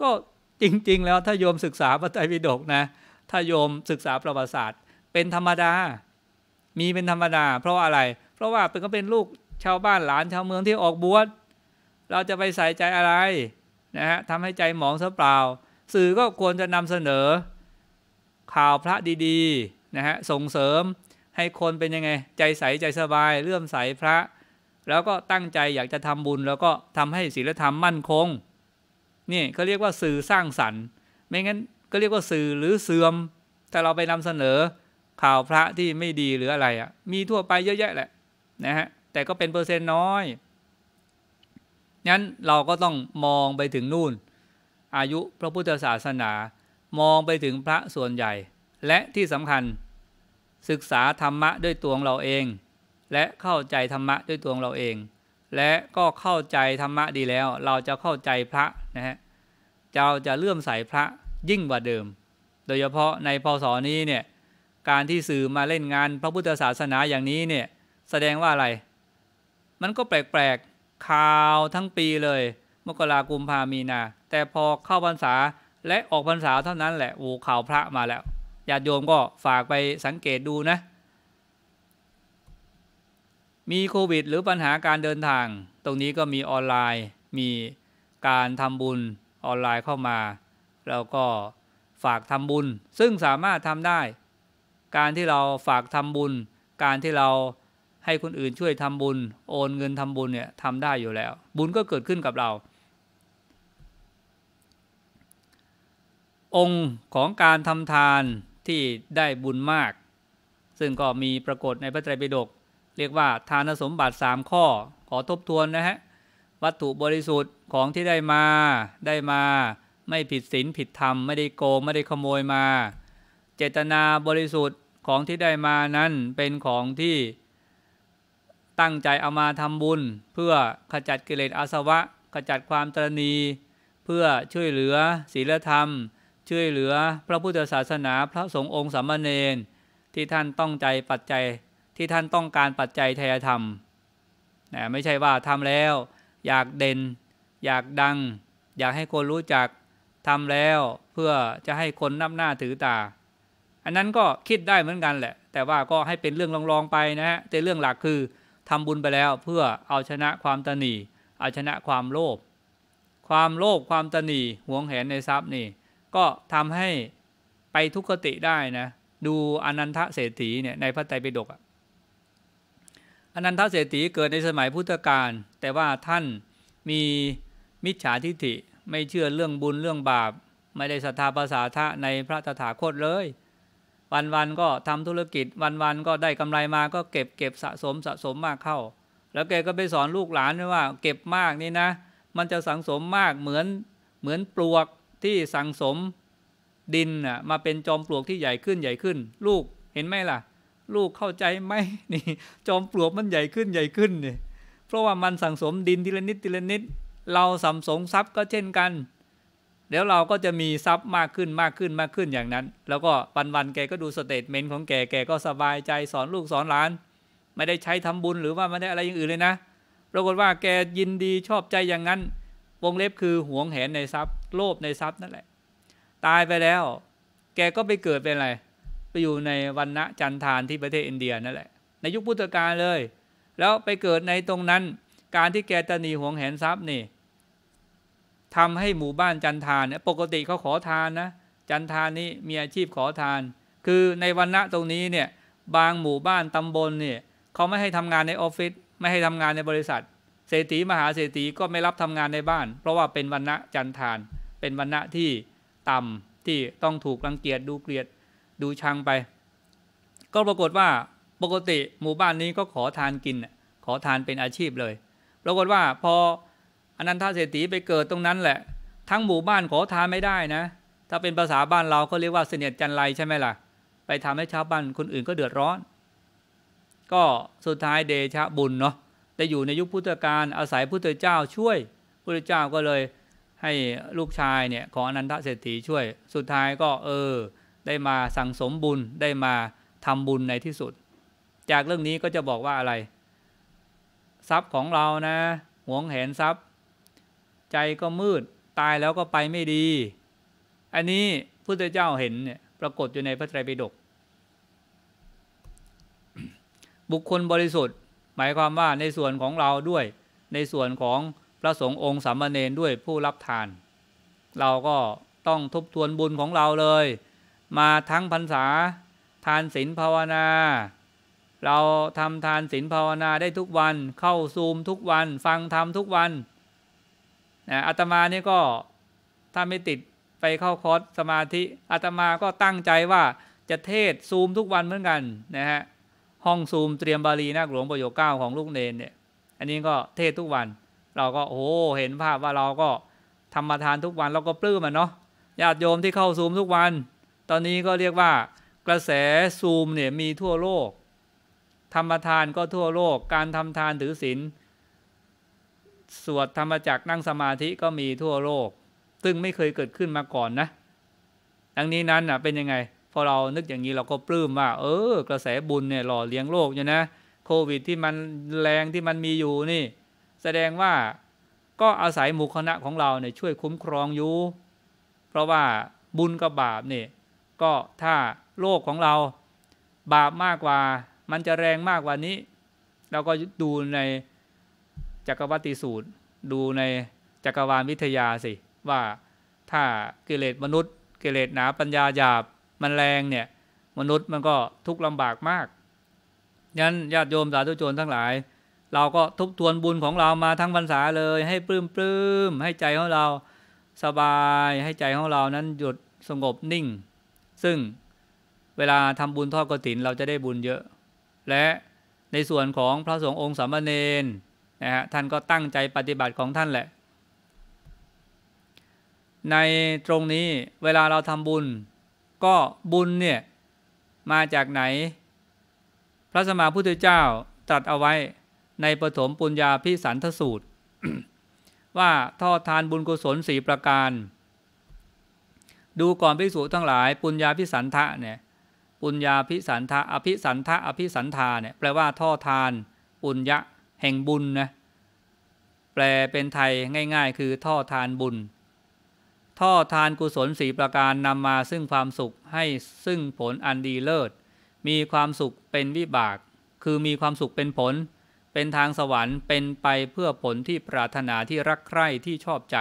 ก็จริง ๆ แล้วถ้าโยมศึกษาพระไตรปิฎกนะ ถ้าโยมศึกษาประวัติศาสตร์ เป็นธรรมดา มีเป็นธรรมดาเพราะอะไร เพราะว่า เป็นก็เป็นลูกชาวบ้านหลานชาวเมืองที่ออกบวชเราจะไปใส่ใจอะไรนะฮะทำให้ใจหมองซะเปล่าสื่อก็ควรจะนำเสนอข่าวพระดีๆนะฮะส่งเสริมให้คนเป็นยังไง ใจใสใจสบายเลื่อมใสพระ แล้วก็ตั้งใจอยากจะทำบุญแล้วก็ทำให้ศีลธรรมมั่นคงนี่เขาเรียกว่าสื่อสร้างสรรค์ ไม่งั้นก็เรียกว่าสื่อหรือเสื่อม แต่เราไปนำเสนอข่าวพระที่ไม่ดีหรืออะไรอะ่ะมีทั่วไปเยอะแยะแหละนะฮะแต่ก็เป็นเปอร์เซ็นต์น้อยนั้นเราก็ต้องมองไปถึงนู่นอายุพระพุทธศาสนา มองไปถึงพระส่วนใหญ่ และที่สำคัญ ศึกษาธรรมะด้วยตัวเราเอง และเข้าใจธรรมะด้วยตัวเราเอง และก็เข้าใจธรรมะดีแล้ว เราจะเข้าใจพระนะฮะเราจะเลื่อมใสพระยิ่งกว่าเดิม โดยเฉพาะในพศนี้เนี่ยการที่สื่อมาเล่นงานพระพุทธศาสนาอย่างนี้เนี่ยแสดงว่าอะไร มันก็แปลกๆข่าวทั้งปีเลย มกรากุมพามีนาแต่ พอเข้าพรรษาและออกพรรษาเท่านั้นแหละโอ้ข่าวพระมาแล้วญาติโยมก็ฝากไปสังเกตดูนะ มีโควิด หรือปัญหาการเดินทาง ตรงนี้ก็มีออนไลน์มีการทำบุญออนไลน์เข้ามาแล้วก็ฝากทำบุญ ซึ่งสามารถทำได้ การที่เราฝากทำบุญ การที่เราให้คนอื่นช่วยทำบุญโอนเงินทำบุญเนี่ยทำได้อยู่แล้ว บุญก็เกิดขึ้นกับเราองค์ของการทำทานที่ได้บุญมาก ซึ่งก็มีปรากฏในพระไตรปิฎกเรียกว่าทานสมบัติ 3 ข้อขอทบทวนนะฮะวัตถุบริสุทธิ์ของที่ได้มาได้มา ไม่ผิดศีลผิดธรรมไม่ได้โกงไม่ได้ขโมยมา เจตนาบริสุทธิ์ของที่ได้มานั้นเป็นของที่ ตั้งใจเอามาทำบุญ เพื่อขจัดกิเลสอาสวะขจัดความตรณี เพื่อช่วยเหลือศีลธรรมช่วยเหลือพระพุทธศาสนาพระสงฆ์องค์สามเณรที่ท่านต้องใจปัจจัยที่ท่านต้องการปัจจัยทยธรรมนะไม่ใช่ว่าทำแล้วอยากเด่น อยากดัง อยากให้คนรู้จักทำแล้วเพื่อจะให้คนนับหน้าถือตา อันนั้นก็คิดได้เหมือนกันแหละ แต่ว่าก็ให้เป็นเรื่องลองๆไปนะฮะแต่เรื่องหลักคือทำบุญไปแล้วเพื่อเอาชนะความตนีเอาชนะความโลภความโลภความตนีหวงแหนในทรัพย์นี่ก็ทำให้ไปทุกขติได้นะดูอนันทเศรษฐีเนี่ยในพระไตรปิฎกอะอนันทเศรษฐีเกิดในสมัยพุทธกาลแต่ว่าท่านมีมิจฉาทิฏฐิไม่เชื่อเรื่องบุญเรื่องบาป ไม่ได้ศรัทธาภาษาทะในพระตถาคตเลย วันวันก็ทำธุรกิจวันวันก็ได้กำไรมาก็เก็บเก็บสะสมสะสมมากเข้า แล้วแกก็ไปสอนลูกหลานว่าเก็บมากนี่นะ มันจะสังสมมากเหมือนเหมือนปลวกที่สังสมดินอ่ะมาเป็นจอมปลวกที่ใหญ่ขึ้นใหญ่ขึ้น ลูกเห็นไหมล่ะ ลูกเข้าใจไหมนี่จอมปลวกมันใหญ่ขึ้นใหญ่ขึ้นเนี่ยเพราะว่ามันสังสมดินทีละนิดทีละนิดเราสัมสงทรัพย์ก็เช่นกันเดี๋ยวเราก็จะมีทรัพย์มากขึ้นมากขึ้นมากขึ้นอย่างนั้น แล้วก็วันวันแกก็ดูสเตทเมนต์ของแก แกก็สบายใจสอนลูกสอนหลาน ไม่ได้ใช้ทำบุญหรือว่าไม่ได้อะไรอย่างอื่นเลยนะปรากฏว่าแกยินดีชอบใจอย่างนั้นวงเล็บคือหวงแหนในทรัพย์โลภในทรัพย์นั่นแหละ ตายไปแล้ว แกก็ไปเกิดเป็นอะไร ไปอยู่ในวันณะจันทานที่ประเทศอินเดียนั่นแหละ ในยุคพุทธกาลเลย แล้วไปเกิดในตรงนั้น การที่แกตนีห่วงแหนทรัพย์นี่ทำให้หมู่บ้านจันทานเนี่ย ปกติเขาขอทานนะ จันทานนี่มีอาชีพขอทาน คือในวันณะตรงนี้เนี่ย บางหมู่บ้านตำบลเนี่ยเขาไม่ให้ทำงานในออฟฟิศ ไม่ให้ทำงานในบริษัท เศรษฐีมหาเศรษฐีก็ไม่รับทำงานในบ้าน เพราะว่าเป็นวันณะจันทานเป็นวันณะที่ต่ำที่ต้องถูกรังเกียจดูเกลียดดูชังไป ก็ปรากฏว่าปกติหมู่บ้านนี้ก็ขอทานกินขอทานเป็นอาชีพเลยปรากฏว่า พออนันทเศรษฐีไปเกิดตรงนั้นแหละ ทั้งหมู่บ้านขอทานไม่ได้นะ ถ้าเป็นภาษาบ้านเราเขาเรียกว่าเสนียดจันไรใช่ไหมล่ะ ไปทำให้ชาวบ้านคนอื่นก็เดือดร้อน ก็สุดท้ายเดชะบุญเนาะแต่อยู่ในยุคพุทธกาลอาศัยพุทธเจ้าช่วยพุทธเจ้าก็เลยให้ลูกชายเนี่ยของอนันทเศรษฐีช่วย สุดท้ายก็เออ ได้มาสั่งสมบุญ ได้มาทำบุญในที่สุด จากเรื่องนี้ก็จะบอกว่าอะไร ทรัพย์ของเรานะหวงแหนทรัพย์ ใจก็มืดตายแล้วก็ไปไม่ดี อันนี้พุทธเจ้าเห็นเนี่ย ปรากฏอยู่ในพระไตรปิฎกบุคคลบริสุทธิ์ หมายความว่าในส่วนของเราด้วยในส่วนของพระสงฆ์องค์สามเณรด้วยผู้รับทาน เราก็ต้องทบทวนบุญของเราเลย มาทั้งพรรษาทานศีลภาวนา เราทำทานศีลภาวนาได้ทุกวันเข้าซูมทุกวันฟังธรรมทุกวันอาตมานี่ก็ถ้าไม่ติดไปเข้าคอร์สสมาธิอาตมาก็ตั้งใจว่าจะเทศซูมทุกวันเหมือนกันนะฮะห้องซูมเตรียมบาลีนาคหลวงประโยคเก้าของลูกเนนเนี่ยอันนี้ก็เทศทุกวันเราก็โอ้เห็นภาพว่าเราก็ทำมาทานทุกวันเราก็ปลื้มอ่ะเนาะญาติโยมที่เข้าซูมทุกวัน ตอนนี้ก็เรียกว่า กระแสซูมเนี่ย มีทั่วโลก ธรรมทานก็ทั่วโลกการทำทานถือศีลสวดธรรมจักนั่งสมาธิก็มีทั่วโลก ซึ่งไม่เคยเกิดขึ้นมาก่อนนะ ดังนี้นั้นอ่ะเป็นยังไง พอเรานึกอย่างนี้เราก็ปลื้มว่าเออกระแสบุญเนี่ย หล่อเลี้ยงโลกอยู่นะโควิดที่มันแรงที่มันมีอยู่นี่แสดงว่าก็อาศัยหมู่คณะของเราเนี่ยช่วยคุ้มครองอยู่เพราะว่าบุญกับบาปเนี่ยก็ถ้าโลกของเราบาปมากกว่ามันจะแรงมากกว่านี้ เราก็ดูในจักรวัติสูตร ดูในจักรวาลวิทยาสิ ว่าถ้ากิเลสมนุษย์กิเลสหนาปัญญาหยาบมันแรงเนี่ยมนุษย์มันก็ทุกข์ลำบากมากยันญาติโยมสาธุชนทั้งหลายเราก็ทบทวนบุญของเรามาทั้งพรรษาเลยให้ปลื้มปลื้มให้ใจของเราสบายให้ใจของเรานั้นหยุดสงบนิ่ง ซึ่งเวลาทำบุญทอดกรถิน เราจะได้บุญเยอะ และในส่วนของพระสงฆ์องค์สามเณรนะฮะท่านก็ตั้งใจปฏิบัติของท่านแหละ ในตรงนี้เวลาเราทำบุญ ก็บุญเนี่ย มาจากไหน พระสมมาพุทธเจ้าตรัสเอาไว้ในปฐมปุญญาพิสันทสูตร ว่าทอดทานบุญกุศลสี่ประการ ดูก่อนพิสูจทั้งหลาย ปุญญาพิสันทะเนี่ยปุญญาพิสันทะอภิสันทะอภิสันทาเนี่ยแปลว่าทอดทานปุญญะแห่งบุญนะแปลเป็นไทยง่าย ๆ คือทอดทานบุญทอดทานกุศลสีประการนำมาซึ่งความสุขให้ซึ่งผลอันดีเลิศ มีความสุขเป็นวิบาก คือมีความสุขเป็นผลเป็นทางสวรรค์ เป็นไปเพื่อผลที่ปรารถนาที่รักใคร่ที่ชอบใจ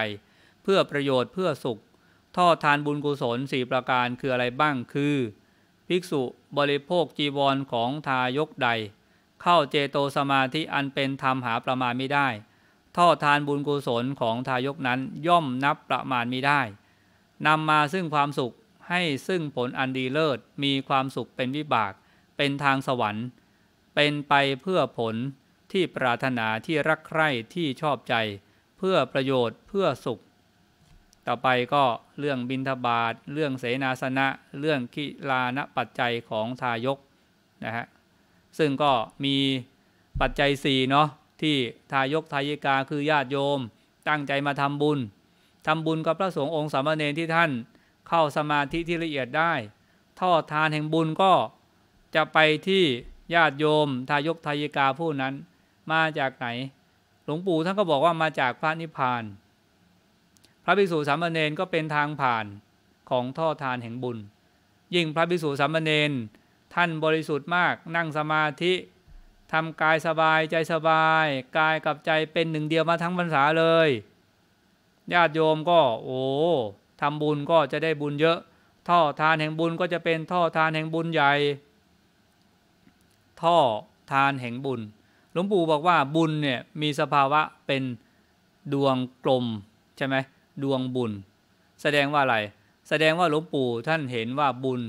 เพื่อประโยชน์เพื่อสุข ท่อทานบุญกุศลสี่ประการคืออะไรบ้างคือ ภิกษุบริโภค จีวรของทายกใด เข้าเจโตสมาธิอันเป็นธรรมหาประมาณไม่ได้ ท่อทานบุญกุศลของทายกนั้นย่อมนับประมาณไม่ได้นำมาซึ่งความสุขให้ซึ่งผลอันดีเลิศมีความสุขเป็นวิบาก เป็นทางสวรรค์เป็นไปเพื่อผลที่ปรารถนาที่รักใคร่ที่ชอบใจเพื่อประโยชน์เพื่อสุข ต่อไปก็เรื่องบินทบาทเรื่องเสนาสนะ เรื่องกิลานะปัจจัยของทายกนะฮะซึ่งก็มีปัจจัย4เนาะที่ ทายกทายิกาคือญาติโยมตั้งใจมาทำบุญทำบุญกับพระสงฆ์องค์สามเณรที่ท่านเข้าสมาธิที่ละเอียดได้ทอดทานแห่งบุญก็จะไปที่ญาติโยมทายกทายิกาผู้นั้นมาจากไหนหลวงปู่ท่านก็บอกว่ามาจากพระนิพพาน พระภิกษุสามเณรก็เป็นทางผ่านของท่อทานแห่งบุญ ยิ่งพระภิกษุสามเณรท่านบริสุทธิ์มากนั่งสมาธิทำกายสบายใจสบายกายกับใจเป็นหนึ่งเดียวมาทั้งพรรษาเลย ญาติโยมก็ โอ้ทำบุญก็จะได้บุญเยอะ ท่อทานแห่งบุญก็จะเป็นท่อทานแห่งบุญใหญ่ ท่อทานแห่งบุญหลวงปู่บอกว่าบุญเนี่ยมีสภาวะเป็นดวงกลมใช่ไหมดวงบุญ แสดงว่าอะไรแสดงว่าหลวงปู่ท่านเห็นว่าบุญ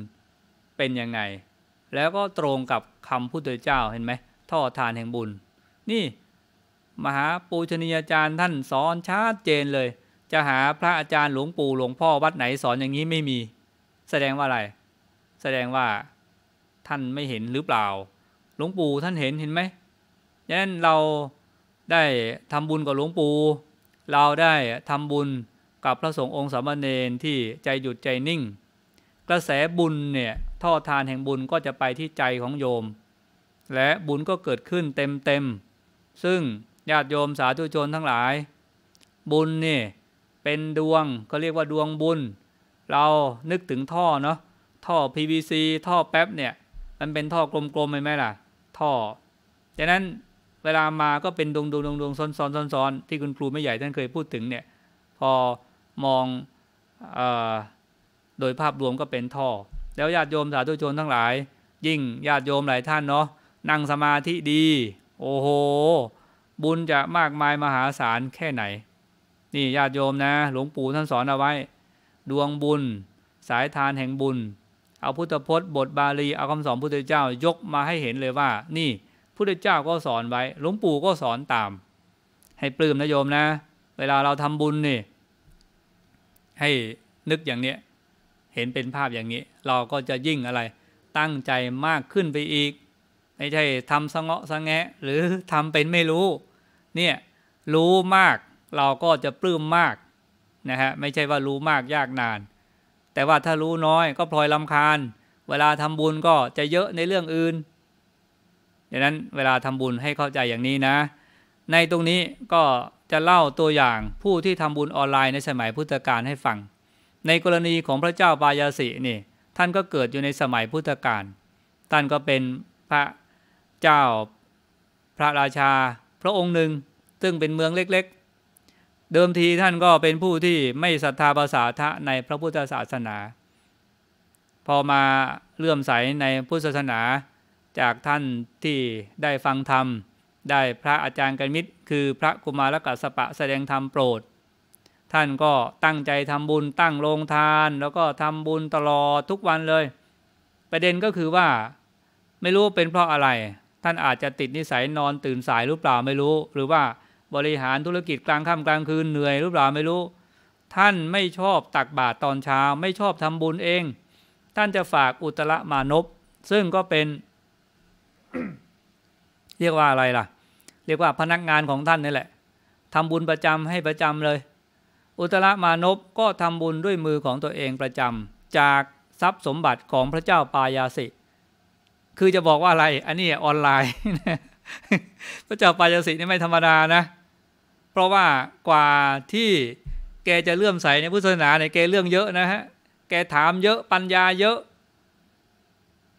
เป็นยังไง แล้วก็ตรงกับคำพุทธเจ้าเห็นไหมท่อทานแห่งบุญ นี่มหาปูชนียาจารย์ท่านสอนชัดเจนเลย จะหาพระอาจารย์หลวงปู่หลวงพ่อวัดไหนสอนอย่างนี้ไม่มี แสดงว่าอะไรแสดงว่าท่านไม่เห็นหรือเปล่า หลวงปู่ท่านเห็นเห็นไหมฉะนั้นเราได้ทำบุญกับหลวงปู่เราได้ทำบุญกับพระสงฆ์องค์สามเณรที่ใจหยุดใจนิ่ง กระแสบุญเนี่ย ท่อทานแห่งบุญก็จะไปที่ใจของโยม และบุญก็เกิดขึ้นเต็ม ๆ ซึ่งญาติโยมสาธุชนทั้งหลาย บุญนี่เป็นดวงเขาเรียกว่าดวงบุญ เรานึกถึงท่อ เนาะท่อ PVC ท่อแป๊บเนี่ยมันเป็นท่อกลมๆไหมล่ะ ท่อดังนั้นเวลามาก็เป็นดวงดวงดวงดวงซ้อนซ้อนซ้อนซ้อนที่คุณครูไม่ใหญ่ท่านเคยพูดถึงเนี่ย พอมองอโดยภาพรวมก็เป็นท่อ แล้วญาติโยมสาธุชนทั้งหลาย ยิ่งญาติโยมหลายท่านเนาะนั่งสมาธิดี โอ้โห บุญจะมากมายมหาศาลแค่ไหน นี่ญาติโยมนะ หลวงปู่ท่านสอนเอาไว้ ดวงบุญ สายทานแห่งบุญ เอาพุทธพจน์บทบาลีเอาคำสอนพุทธเจ้ายกมาให้เห็นเลยว่านี่พุทธเจ้าก็สอนไว้ หลวงปู่ก็สอนตาม ให้ปลื้มนะโยมนะ เวลาเราทำบุญนี่ ให้นึกอย่างเนี้ย เห็นเป็นภาพอย่างนี้ เราก็จะยิ่งอะไร ตั้งใจมากขึ้นไปอีก ไม่ใช่ทำสงเงาะสงแงะ หรือทำเป็นไม่รู้ เนี่ยรู้มากเราก็จะปลื้มมากนะฮะ ไม่ใช่ว่ารู้มากยากนาน แต่ว่าถ้ารู้น้อยก็พลอยลำคาญ เวลาทำบุญก็จะเยอะในเรื่องอื่นดังนั้นเวลาทำบุญให้เข้าใจอย่างนี้นะ ในตรงนี้ก็จะเล่าตัวอย่างผู้ที่ทำบุญออนไลน์ในสมัยพุทธกาลให้ฟัง ในกรณีของพระเจ้าปายาสินี่ ท่านก็เกิดอยู่ในสมัยพุทธกาลท่านก็เป็นพระเจ้าพระราชา พระองค์หนึ่งซึ่งเป็นเมืองเล็กๆ เดิมทีท่านก็เป็นผู้ที่ไม่ศรัทธาภาษาทะในพระพุทธศาสนา พอมาเลื่อมใสในพุทธศาสนาจากท่านที่ได้ฟังธรรมได้พระอาจารย์กันมิตรคือพระกุมารกัสปะ แสดงธรรมโปรด ท่านก็ตั้งใจทำบุญตั้งโรงทาน แล้วก็ ทำบุญตลอดทุกวันเลยประเด็นก็คือว่าไม่รู้เป็นเพราะอะไร ท่านอาจจะติดนิสัยนอนตื่นสายหรือเปล่าไม่รู้ หรือว่าบริหารธุรกิจกลางค่ำกลางคืนเหนื่อยหรือเปล่าไม่รู้ ท่านไม่ชอบตักบาตรตอนเช้า ไม่ชอบทำบุญเอง ท่านจะฝากอุตระมานพซึ่งก็เป็นเรียกว่าอะไรล่ะ เรียกว่าพนักงานของท่านนี่แหละ ทำบุญประจำให้ประจำเลยอุตรมานพก็ทำบุญด้วยมือของตัวเองประจำ จากทรัพย์สมบัติของพระเจ้าปายาสิ คือจะบอกว่าอะไร อันนี้ออนไลน์พระเจ้าปายาสินี่ไม่ธรรมดานะ เพราะว่ากว่าที่แกจะเลื่อมใสในพุทธศาสนาเนี่ยแกเรื่องเยอะนะฮะแกถามเยอะปัญญาเยอะ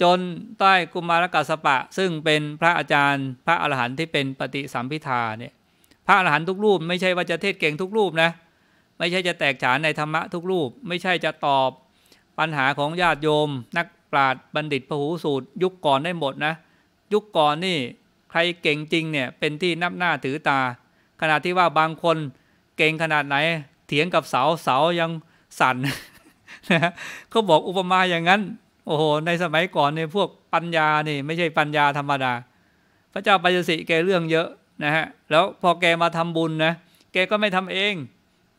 จนใต้กุมารกัสปะซึ่งเป็นพระอาจารย์พระอรหันต์ที่เป็นปฏิสัมพิธาเนี่ยพระอรหันต์ทุกรูป ไม่ใช่ว่าจะเทศเก่งทุกรูปนะไม่ใช่จะแตกฉานในธรรมะทุกรูป ไม่ใช่จะตอบปัญหาของญาติโยม นักปราชญ์บัณฑิตพหูสูตรยุคก่อนได้หมดนะยุคก่อนนี่ใครเก่งจริงเนี่ยเป็นที่นับหน้าถือตา ขณะที่ว่าบางคนเก่งขนาดไหน เถียงกับเสาเสายังสั่นนะเขาบอกอุปมาอย่างนั้นโอ้โหในสมัยก่อนเนี่ยพวกปัญญานี่ไม่ใช่ปัญญาธรรมดา พระเจ้าปัญสิแกเรื่องเยอะนะฮะแล้วพอแกมาทำบุญนะแกก็ไม่ทำเอง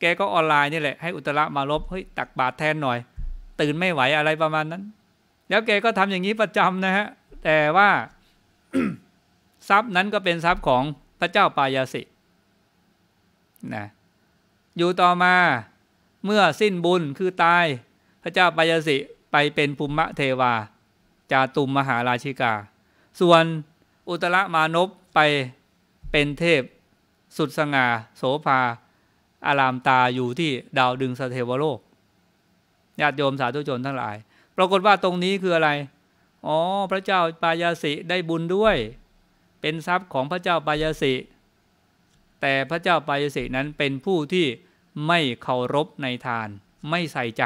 แกก็ออนไลน์นี่แหละให้อุตระมาลบเฮ้ยตักบาตรแทนหน่อย ตื่นไม่ไหวอะไรประมาณนั้น แล้วแกก็ทำอย่างนี้ประจำนะฮะแต่ว่าทรัพย์นั้นก็เป็นทรัพย์ของพระเจ้าปายาสินะอยู่ต่อมาเมื่อสิ้นบุญคือตายพระเจ้าปายาสิไปเป็นภูมิเทวา จาตุมมหาราชิกา ส่วนอุตรมานพไปเป็นเทพสุดสง่าโสภาอารามตาอยู่ที่ดาวดึงสเทวโลกญาติโยมสาธุชนทั้งหลาย ปรากฏว่าตรงนี้คืออะไร อ๋อพระเจ้าปายาสิได้บุญด้วย เป็นทรัพย์ของพระเจ้าปายาสิ แต่พระเจ้าปายาสินั้นเป็นผู้ที่ไม่เคารพในทานไม่ใส่ใจ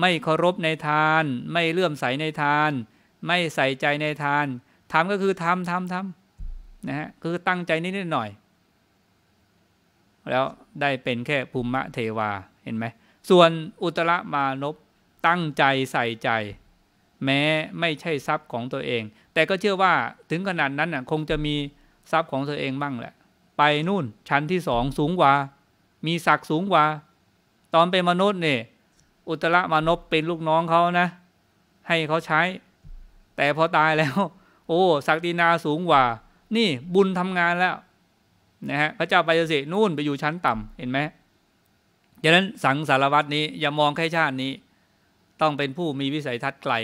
ไม่เคารพในทาน ไม่เลื่อมใสในทาน ไม่ใส่ใจในทานทำก็คือทำทำทำนะฮะคือตั้งใจนิดหน่อย แล้วได้เป็นแค่ภูมิเทวาเห็นไหมส่วนอุตรมานพตั้งใจใส่ใจ แม้ไม่ใช่ทรัพย์ของตัวเอง แต่ก็เชื่อว่าถึงขนาดนั้นน่ะคงจะมีทรัพย์ของตัวเองบ้างแหละ ไปนู่นชั้นที่สองสูงกว่ามีศักดิ์สูงกว่าตอนเป็นมนุษย์เนี่ยอุตระมานพเป็นลูกน้องเขานะ ให้เขาใช้ แต่พอตายแล้ว โอ้ศักดินาสูงกว่า นี่บุญทำงานแล้วนะฮะพระเจ้าปยเสนู่นไปอยู่ชั้นต่ำเห็นไหมดังนั้นสังสารวัตนี้ อย่ามองแค่ชาตินี้ ต้องเป็นผู้มีวิสัยทัศน์ไกล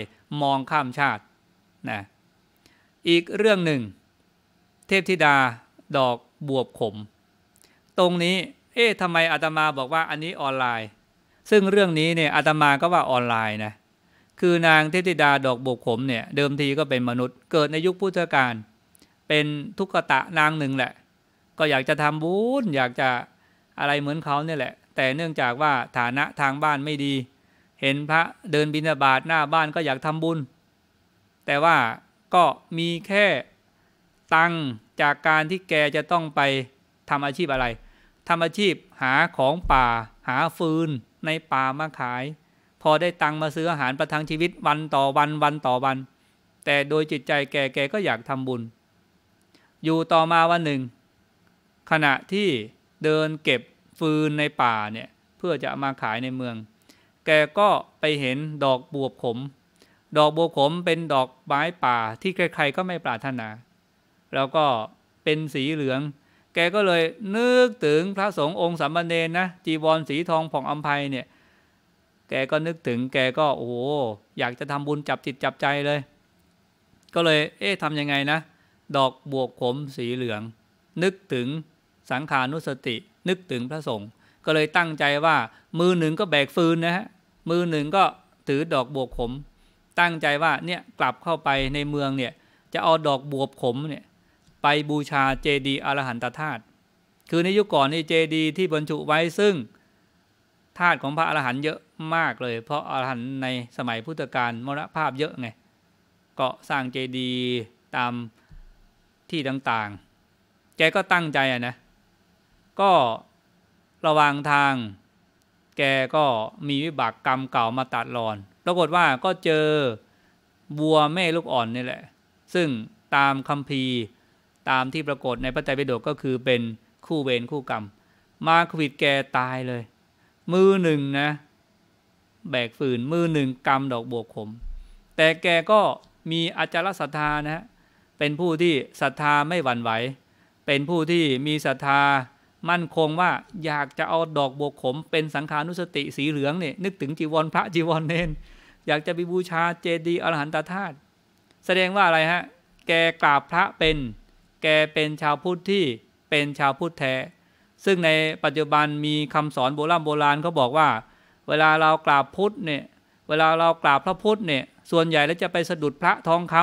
มองข้ามชาตินะอีกเรื่องหนึ่ง เทพธิดาดอกบวบขม ตรงนี้เอ๊ะทำไมอาตมาบอกว่าอันนี้ออนไลน์ซึ่งเรื่องนี้เนี่ยอาตมาก็ว่าออนไลน์นะ คือนางเทติดาดอกบกขมเนี่ยเดิมทีก็เป็นมนุษย์เกิดในยุคพุทธกาลเป็นทุกตะนางหนึ่งแหละก็อยากจะทำบุญ อยากจะอะไรเหมือนเขาเนี่ยแหละแต่เนื่องจากว่าฐานะทางบ้านไม่ดี เห็นพระเดินบิณฑบาตหน้าบ้านก็อยากทำบุญ แต่ว่าก็มีแค่ตังจากการที่แกจะต้องไปทำอาชีพอะไรทำอาชีพหาของป่าหาฟืนในป่ามาขาย พอได้ตังมาซื้ออาหารประทังชีวิตวันต่อวันวันต่อวัน แต่โดยจิตใจแกแกก็อยากทำบุญ อยู่ต่อมาวันหนึ่ง ขณะที่เดินเก็บฟืนในป่าเนี่ย เพื่อจะมาขายในเมือง แกก็ไปเห็นดอกบวบขมดอกบวบขมเป็นดอกไม้ป่าที่ใครๆ ก็ไม่ปรารถนา แล้วก็เป็นสีเหลืองแกก็เลยนึกถึงพระสงฆ์องค์สามเาเนะจีวรสีทองผ่องอัมภัยเนี่ยแกก็นึกถึง แกก็โอ้โหอยากจะทำบุญจับจิตจับใจเลย ก็เลยเอ๊ะทำยังไงนะ ดอกบวกขมสีเหลือง นึกถึงสังขานุสติ นึกถึงพระสงฆ์ก็เลยตั้งใจว่ามือหนึ่งก็แบกฟืนนะฮะมือหนึ่งก็ถือดอกบวกขม ตั้งใจว่าเนี่ยกลับเข้าไปในเมืองเนี่ยจะเอาดอกบวบขมเนี่ยไปบูชาเจดีอรหันตธาตุ คือในยุคก่อนนี่เจดีที่บรรจุไว้ ซึ่งธาตุของพระอรหันต์เยอะมากเลย เพราะอรหันต์ในสมัยพุทธกาลมรณภาพเยอะไง ก็สร้างเจดีตามที่ต่างๆ แกก็ตั้งใจอะนะ ก็ระวางทาง แกก็มีวิบากกรรมเก่ามาตัดรอน ปรากฏว่าก็เจอ บัวแม่ลูกอ่อนนี่แหละ ซึ่งตามคำพีตามที่ปรากฏในพระไตรปิฎกก็คือเป็นคู่เวรคู่กรรมมาควิดแกตายเลย มือหนึ่งนะ แบกฝืน มือหนึ่งกรรม ดอกบวกขม แต่แกก็มีอาจารศรัทธานะเป็นผู้ที่ศรัทธาไม่หวั่นไหว เป็นผู้ที่มีศรัทธามั่นคงว่าอยากจะเอาดอกบวกขม เป็นสังขานุสติสีเหลืองเนี่ยนึกถึงจีวรพระจีวรเนนอยากจะไปบูชาเจดีย์อรหันตธาตุแสดงว่าอะไรฮะแกกราบพระเป็นแกเป็นชาวพุทธที่เป็นชาวพุทธแท้ซึ่งในปัจจุบันมีคำสอนโบราณโบราณเขาบอกว่า เวลาเรากราบพุทธเนี่ยเวลาเรากราบพระพุทธเนี่ยส่วนใหญ่แล้วจะไปสะดุดพระทองค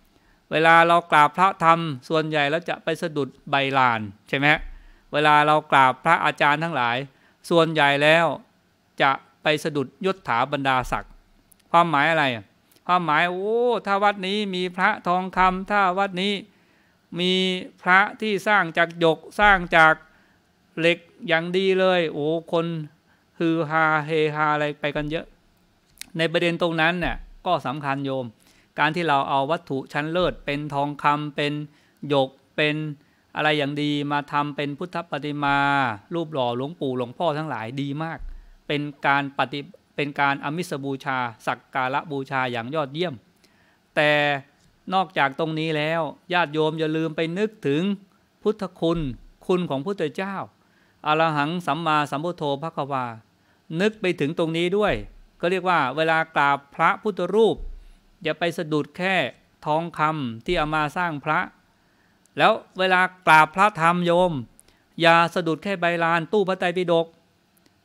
ำ เวลาเรากราบพระธรรม ส่วนใหญ่แล้วจะไปสะดุดใบลาน ใช่ไหมเวลาเรากราบพระอาจารย์ทั้งหลาย ส่วนใหญ่แล้วจะไปสะดุดยศถาบรรดาศักดิ์ความหมายอะไรความหมายโอ้ถ้าวัดนี้มีพระทองคำถ้าวัดนี้มีพระที่สร้างจากหยกสร้างจากเหล็กอย่างดีเลยโอ้คนฮือฮาเฮฮาอะไรไปกันเยอะ ในประเด็นตรงนั้นเนี่ยก็สำคัญโยม การที่เราเอาวัตถุชั้นเลิศเป็นทองคำเป็นหยกเป็นอะไรอย่างดีมาทำเป็นพุทธปฏิมารูปหล่อหลวงปู่หลวงพ่อทั้งหลายดีมาก เป็นการปฏิเป็นการอมิสบูชา สักการะบูชาอย่างยอดเยี่ยม แต่นอกจากตรงนี้แล้วญาติโยมอย่าลืมไปนึกถึงพุทธคุณ คุณของพุทธเจ้าอารหังสัมมาสัมพุทโธพระกวา นึกไปถึงตรงนี้ด้วย ก็เรียกว่าเวลากราบพระพุทธรูป อย่าไปสะดุดแค่ทองคำที่เอามาสร้างพระ แล้วเวลากราบพระธรรมโยม อย่าสะดุดแค่ใบลานตู้พระไตรปิฎก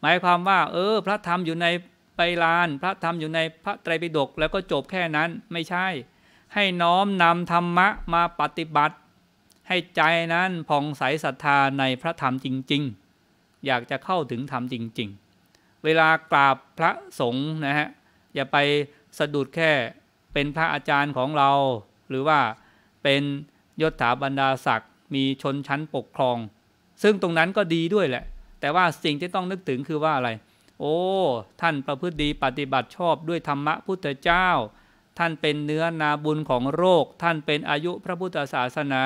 หมายความว่า เออพระธรรมอยู่ในใบลาน พระธรรมอยู่ในพระไตรปิฎกแล้วก็จบแค่นั้นไม่ใช่ให้น้อมนำธรรมะมาปฏิบัติ ให้ใจนั้นผ่องใสศรัทธาในพระธรรมจริง ๆ อยากจะเข้าถึงธรรมจริงๆ เวลากราบพระสงฆ์นะฮะอย่าไปสะดุดแค่เป็นพระอาจารย์ของเรา หรือว่าเป็นยศถาบรรดาศักดิ์มีชนชั้นปกครอง ซึ่งตรงนั้นก็ดีด้วยแหละ แต่ว่าสิ่งที่ต้องนึกถึงคือว่าอะไร โอ้ ท่านประพฤติดีปฏิบัติชอบ ด้วยธรรมะพุทธเจ้าท่านเป็นเนื้อนาบุญของโรค ท่านเป็นอายุพระพุทธศาสนา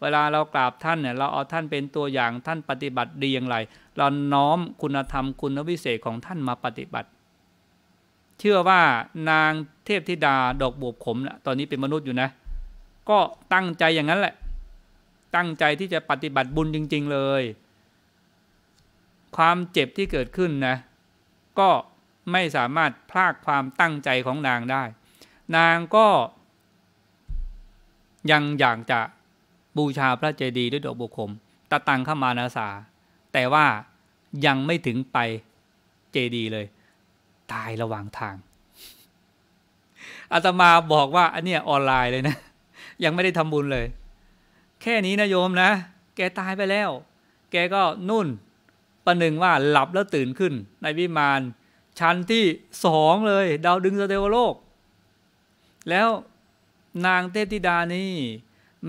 เวลาเรากราบ ท่านเนี่ยเรา เอาท่านเป็นตัวอย่างท่านปฏิบัติดี อย่างไร เราน้อม คุณธรรมคุณวิเศษของท่านมาปฏิบัติ เชื่อว่านางเทพธิดาดอกบวบขมนะตอนนี้เป็นมนุษย์อยู่นะ ก็ตั้งใจอย่างนั้นแหละ ตั้งใจที่จะปฏิบัติบุญจริง ๆเลย ความเจ็บที่เกิดขึ้นนะ ก็ไม่สามารถพลากความตั้งใจของนางได้ นางก็ยังอยากจะบูชาพระเจดีย์ด้วยดอกบุคมตะตังเข้ามานาสา แต่ว่ายังไม่ถึงไปเจดีย์เลย ตายระหว่างทางอาตมาบอกว่า อันเนี้ยออนไลน์เลยนะ ยังไม่ได้ทำบุญเลย แค่นี้นะโยมนะ แกตายไปแล้ว แกก็นุ่น ประหนึ่งว่าหลับแล้วตื่นขึ้นในวิมานชั้นที่สองเลย ดาวดึงสเตวโลก แล้วนางเทพธิดานี่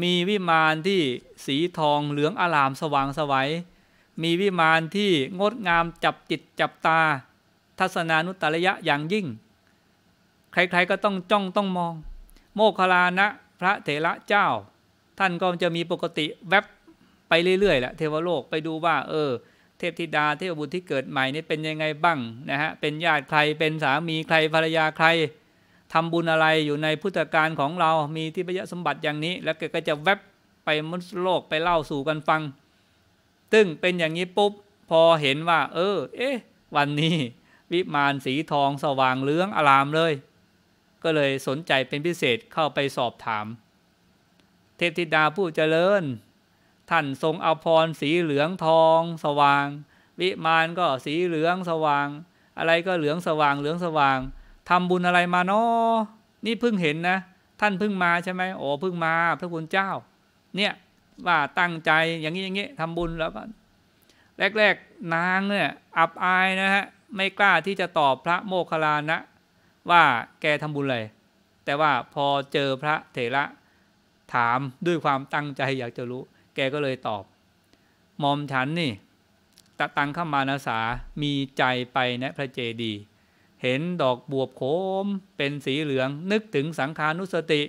มีวิมานที่สีทองเหลืองอาลามสว่างสวัยมีวิมานที่ งดงามจับจิตจับตา ทัศนานุตระยะอย่างยิ่ง ใครๆก็ต้องจ้องต้องมอง โมคคลานะพระเถระเจ้า ท่านก็จะมีปกติแวบไปเรื่อยๆแหละเทวโลกไปดูว่า เออเทพธิดาเทพบุตรที่เกิดใหม่นี่เป็นยังไงบ้างนะฮะเป็นญาติใครเป็นสามีใครภรรยาใคร ทำบุญอะไรอยู่ในพุทธการของเรา มีที่ประยะสมบัติอย่างนี้ แล้วก็จะแวบไปมนุษย์โลกไปเล่าสู่กันฟัง ซึ่งเป็นอย่างนี้ปุ๊บ พอเห็นว่า เออ เอ๊ะวันนี้ วิมานสีทองสว่างเลื้องอลามเลย ก็เลยสนใจเป็นพิเศษเข้าไปสอบถาม เทพธิดาผู้เจริญท่านทรงอภรสีเหลืองทองสว่าง วิมานก็สีเหลืองสว่าง อะไรก็เหลืองสว่างเหลืองสว่าง ทำบุญอะไรมาเนาะนี่เพิ่งเห็นนะ ท่านเพิ่งมาใช่ไหมโอ้เพิ่งมา พระคุณเจ้า เนี่ยว่าตั้งใจอย่างนี้อย่างนี้ทำบุญแล้วก็แรกๆ นางเนี่ยอับอายนะฮะไม่กล้าที่จะตอบพระโมคคัลลานะ ว่าแกทำบุญอะไรแต่ว่าพอเจอพระเถระถามด้วยความตั้งใจอยากจะรู้แกก็เลยตอบ มอมฉันนี่ตะตังขมานาสามีใจไปณพระเจดี เห็นดอกบวบโคมเป็นสีเหลืองนึกถึงสังขานุสติ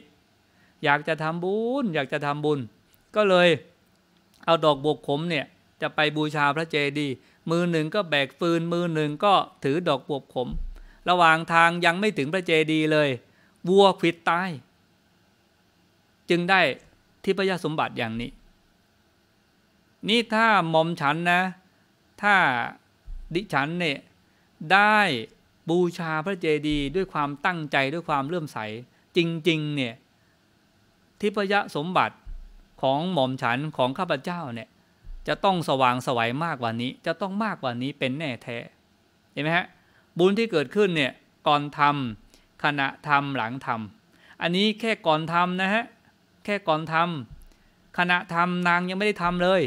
อยากจะทำบุญอยากจะทำบุญ ก็เลย เอาดอกบวบโคมเนี่ยจะไปบูชาพระเจดีมือหนึ่งก็แบกฟืนมือหนึ่งก็ถือดอกบวบโคม ระหว่างทางยังไม่ถึงพระเจดีเลย วัวขิดตายจึงได้ที่พระยาสมบัติอย่างนี้นี่ถ้าหม่อมฉันนะถ้าดิฉันเนี่ยได้บูชาพระเจดีย์ด้วยความตั้งใจด้วยความเลื่อมใส จริง ๆ เนี่ย ทิพยสมบัติของหม่อมฉันของข้าพเจ้าเนี่ยจะต้องสว่างสวัยมากกว่านี้จะต้องมากกว่านี้เป็นแน่แท้เห็นไหมฮะบุญที่เกิดขึ้นเนี่ยก่อนทำขณะทำหลังทำอันนี้แค่ก่อนทำนะฮะแค่ก่อนทำขณะทำนางยังไม่ได้ทำเลย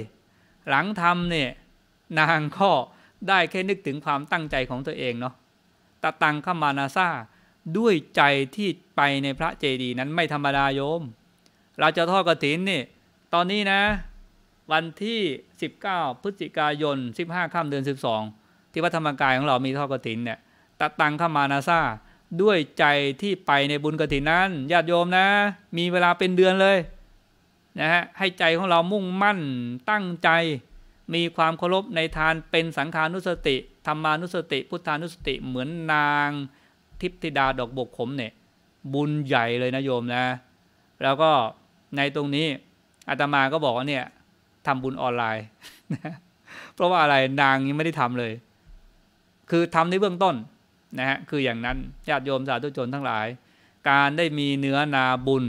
หลังทำเนี่ยนางก็ได้แค่นึกถึงความตั้งใจของตัวเองเนาะตะตังขมานาซาด้วยใจที่ไปในพระเจดีย์นั้น ไม่ธรรมดาโยม เราจะทอดกระถินนี่ตอนนี้นะ วันที่ 19 พฤศจิกายน 15ค่ำเดือน 12ที่วัดธรรมกายของเรามีทอดกระถินเนี่ยตะตังขมานาซาด้วยใจที่ไปในบุญกระถินนั้นญาติโยมนะ มีเวลาเป็นเดือนเลยนะฮะให้ใจของเรามุ่งมั่นตั้งใจ มีความเคารพในทานเป็นสังขานุสติธรรมานุสติ พุทธานุสติ เหมือนนางทิพธิดาดอกบกขมเนี่ยบุญใหญ่เลยนะโยมนะ แล้วก็ในตรงนี้อาตมาก็บอกว่าเนี่ยทำบุญออนไลน์ เพราะว่าอะไรนางยังไม่ได้ทำเลย คือทำในเบื้องต้นนะฮะคืออย่างนั้นญาติโยมสาธุชนทั้งหลาย การได้มีเนื้อนาบุญ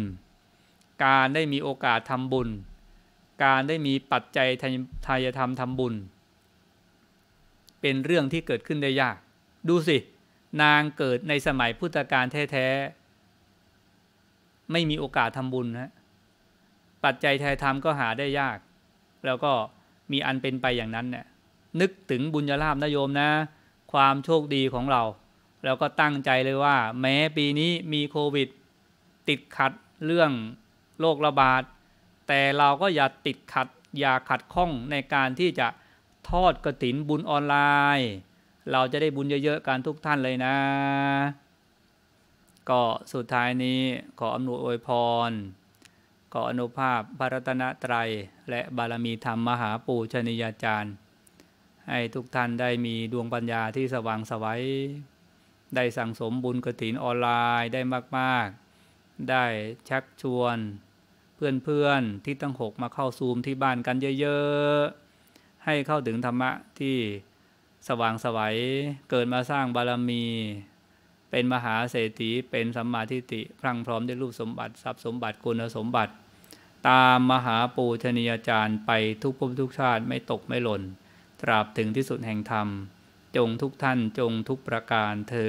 การได้มีโอกาสทำบุญ การได้มีปัจจัยทายธรรมทำบุญ เป็นเรื่องที่เกิดขึ้นได้ยาก ดูสิ นางเกิดในสมัยพุทธกาลแท้ๆ ไม่มีโอกาสทำบุญฮนะปัจจัยทายธรรมก็หาได้ยาก แล้วก็มีอันเป็นไปอย่างนั้นเนี่ยนึกถึงบุญญาลาภนะโยมนะ ความโชคดีของเรา แล้วก็ตั้งใจเลยว่า แม้ปีนี้มีโควิด ติดขัดเรื่องโรคระบาด แต่เราก็อย่าติดขัด อย่าขัดข้องในการที่จะทอดกระถินบุญออนไลน์ เราจะได้บุญเยอะๆการทุกท่านเลยนะ ก็สุดท้ายนี้ขออนวยอยพรขออนุภาพพระรัตนตรัยและบารมีธรรมมหาปูชนียาจารย์ ให้ทุกท่านได้มีดวงปัญญาที่สว่างสวัย ได้สั่งสมบุญกระถินออนไลน์ได้มากๆ ได้ชักชวนเพื่อนๆที่ตั้งหกมาเข้าซูมที่บ้านกันเยอะๆให้เข้าถึงธรรมะที่สว่างสวัยเกิดมาสร้างบารมี เป็นมหาเศรษฐีเป็นสัมมาทิฏฐิพรั่งพร้อมด้วยรูปสมบัติทรัพย์สมบัติคุณสมบัติ ตามมหาปูชนียาจารย์ไปทุกภพทุกชาติไม่ตกไม่หล่นตราบถึงที่สุดแห่งธรรมจงทุกท่านจงทุกประการเทิ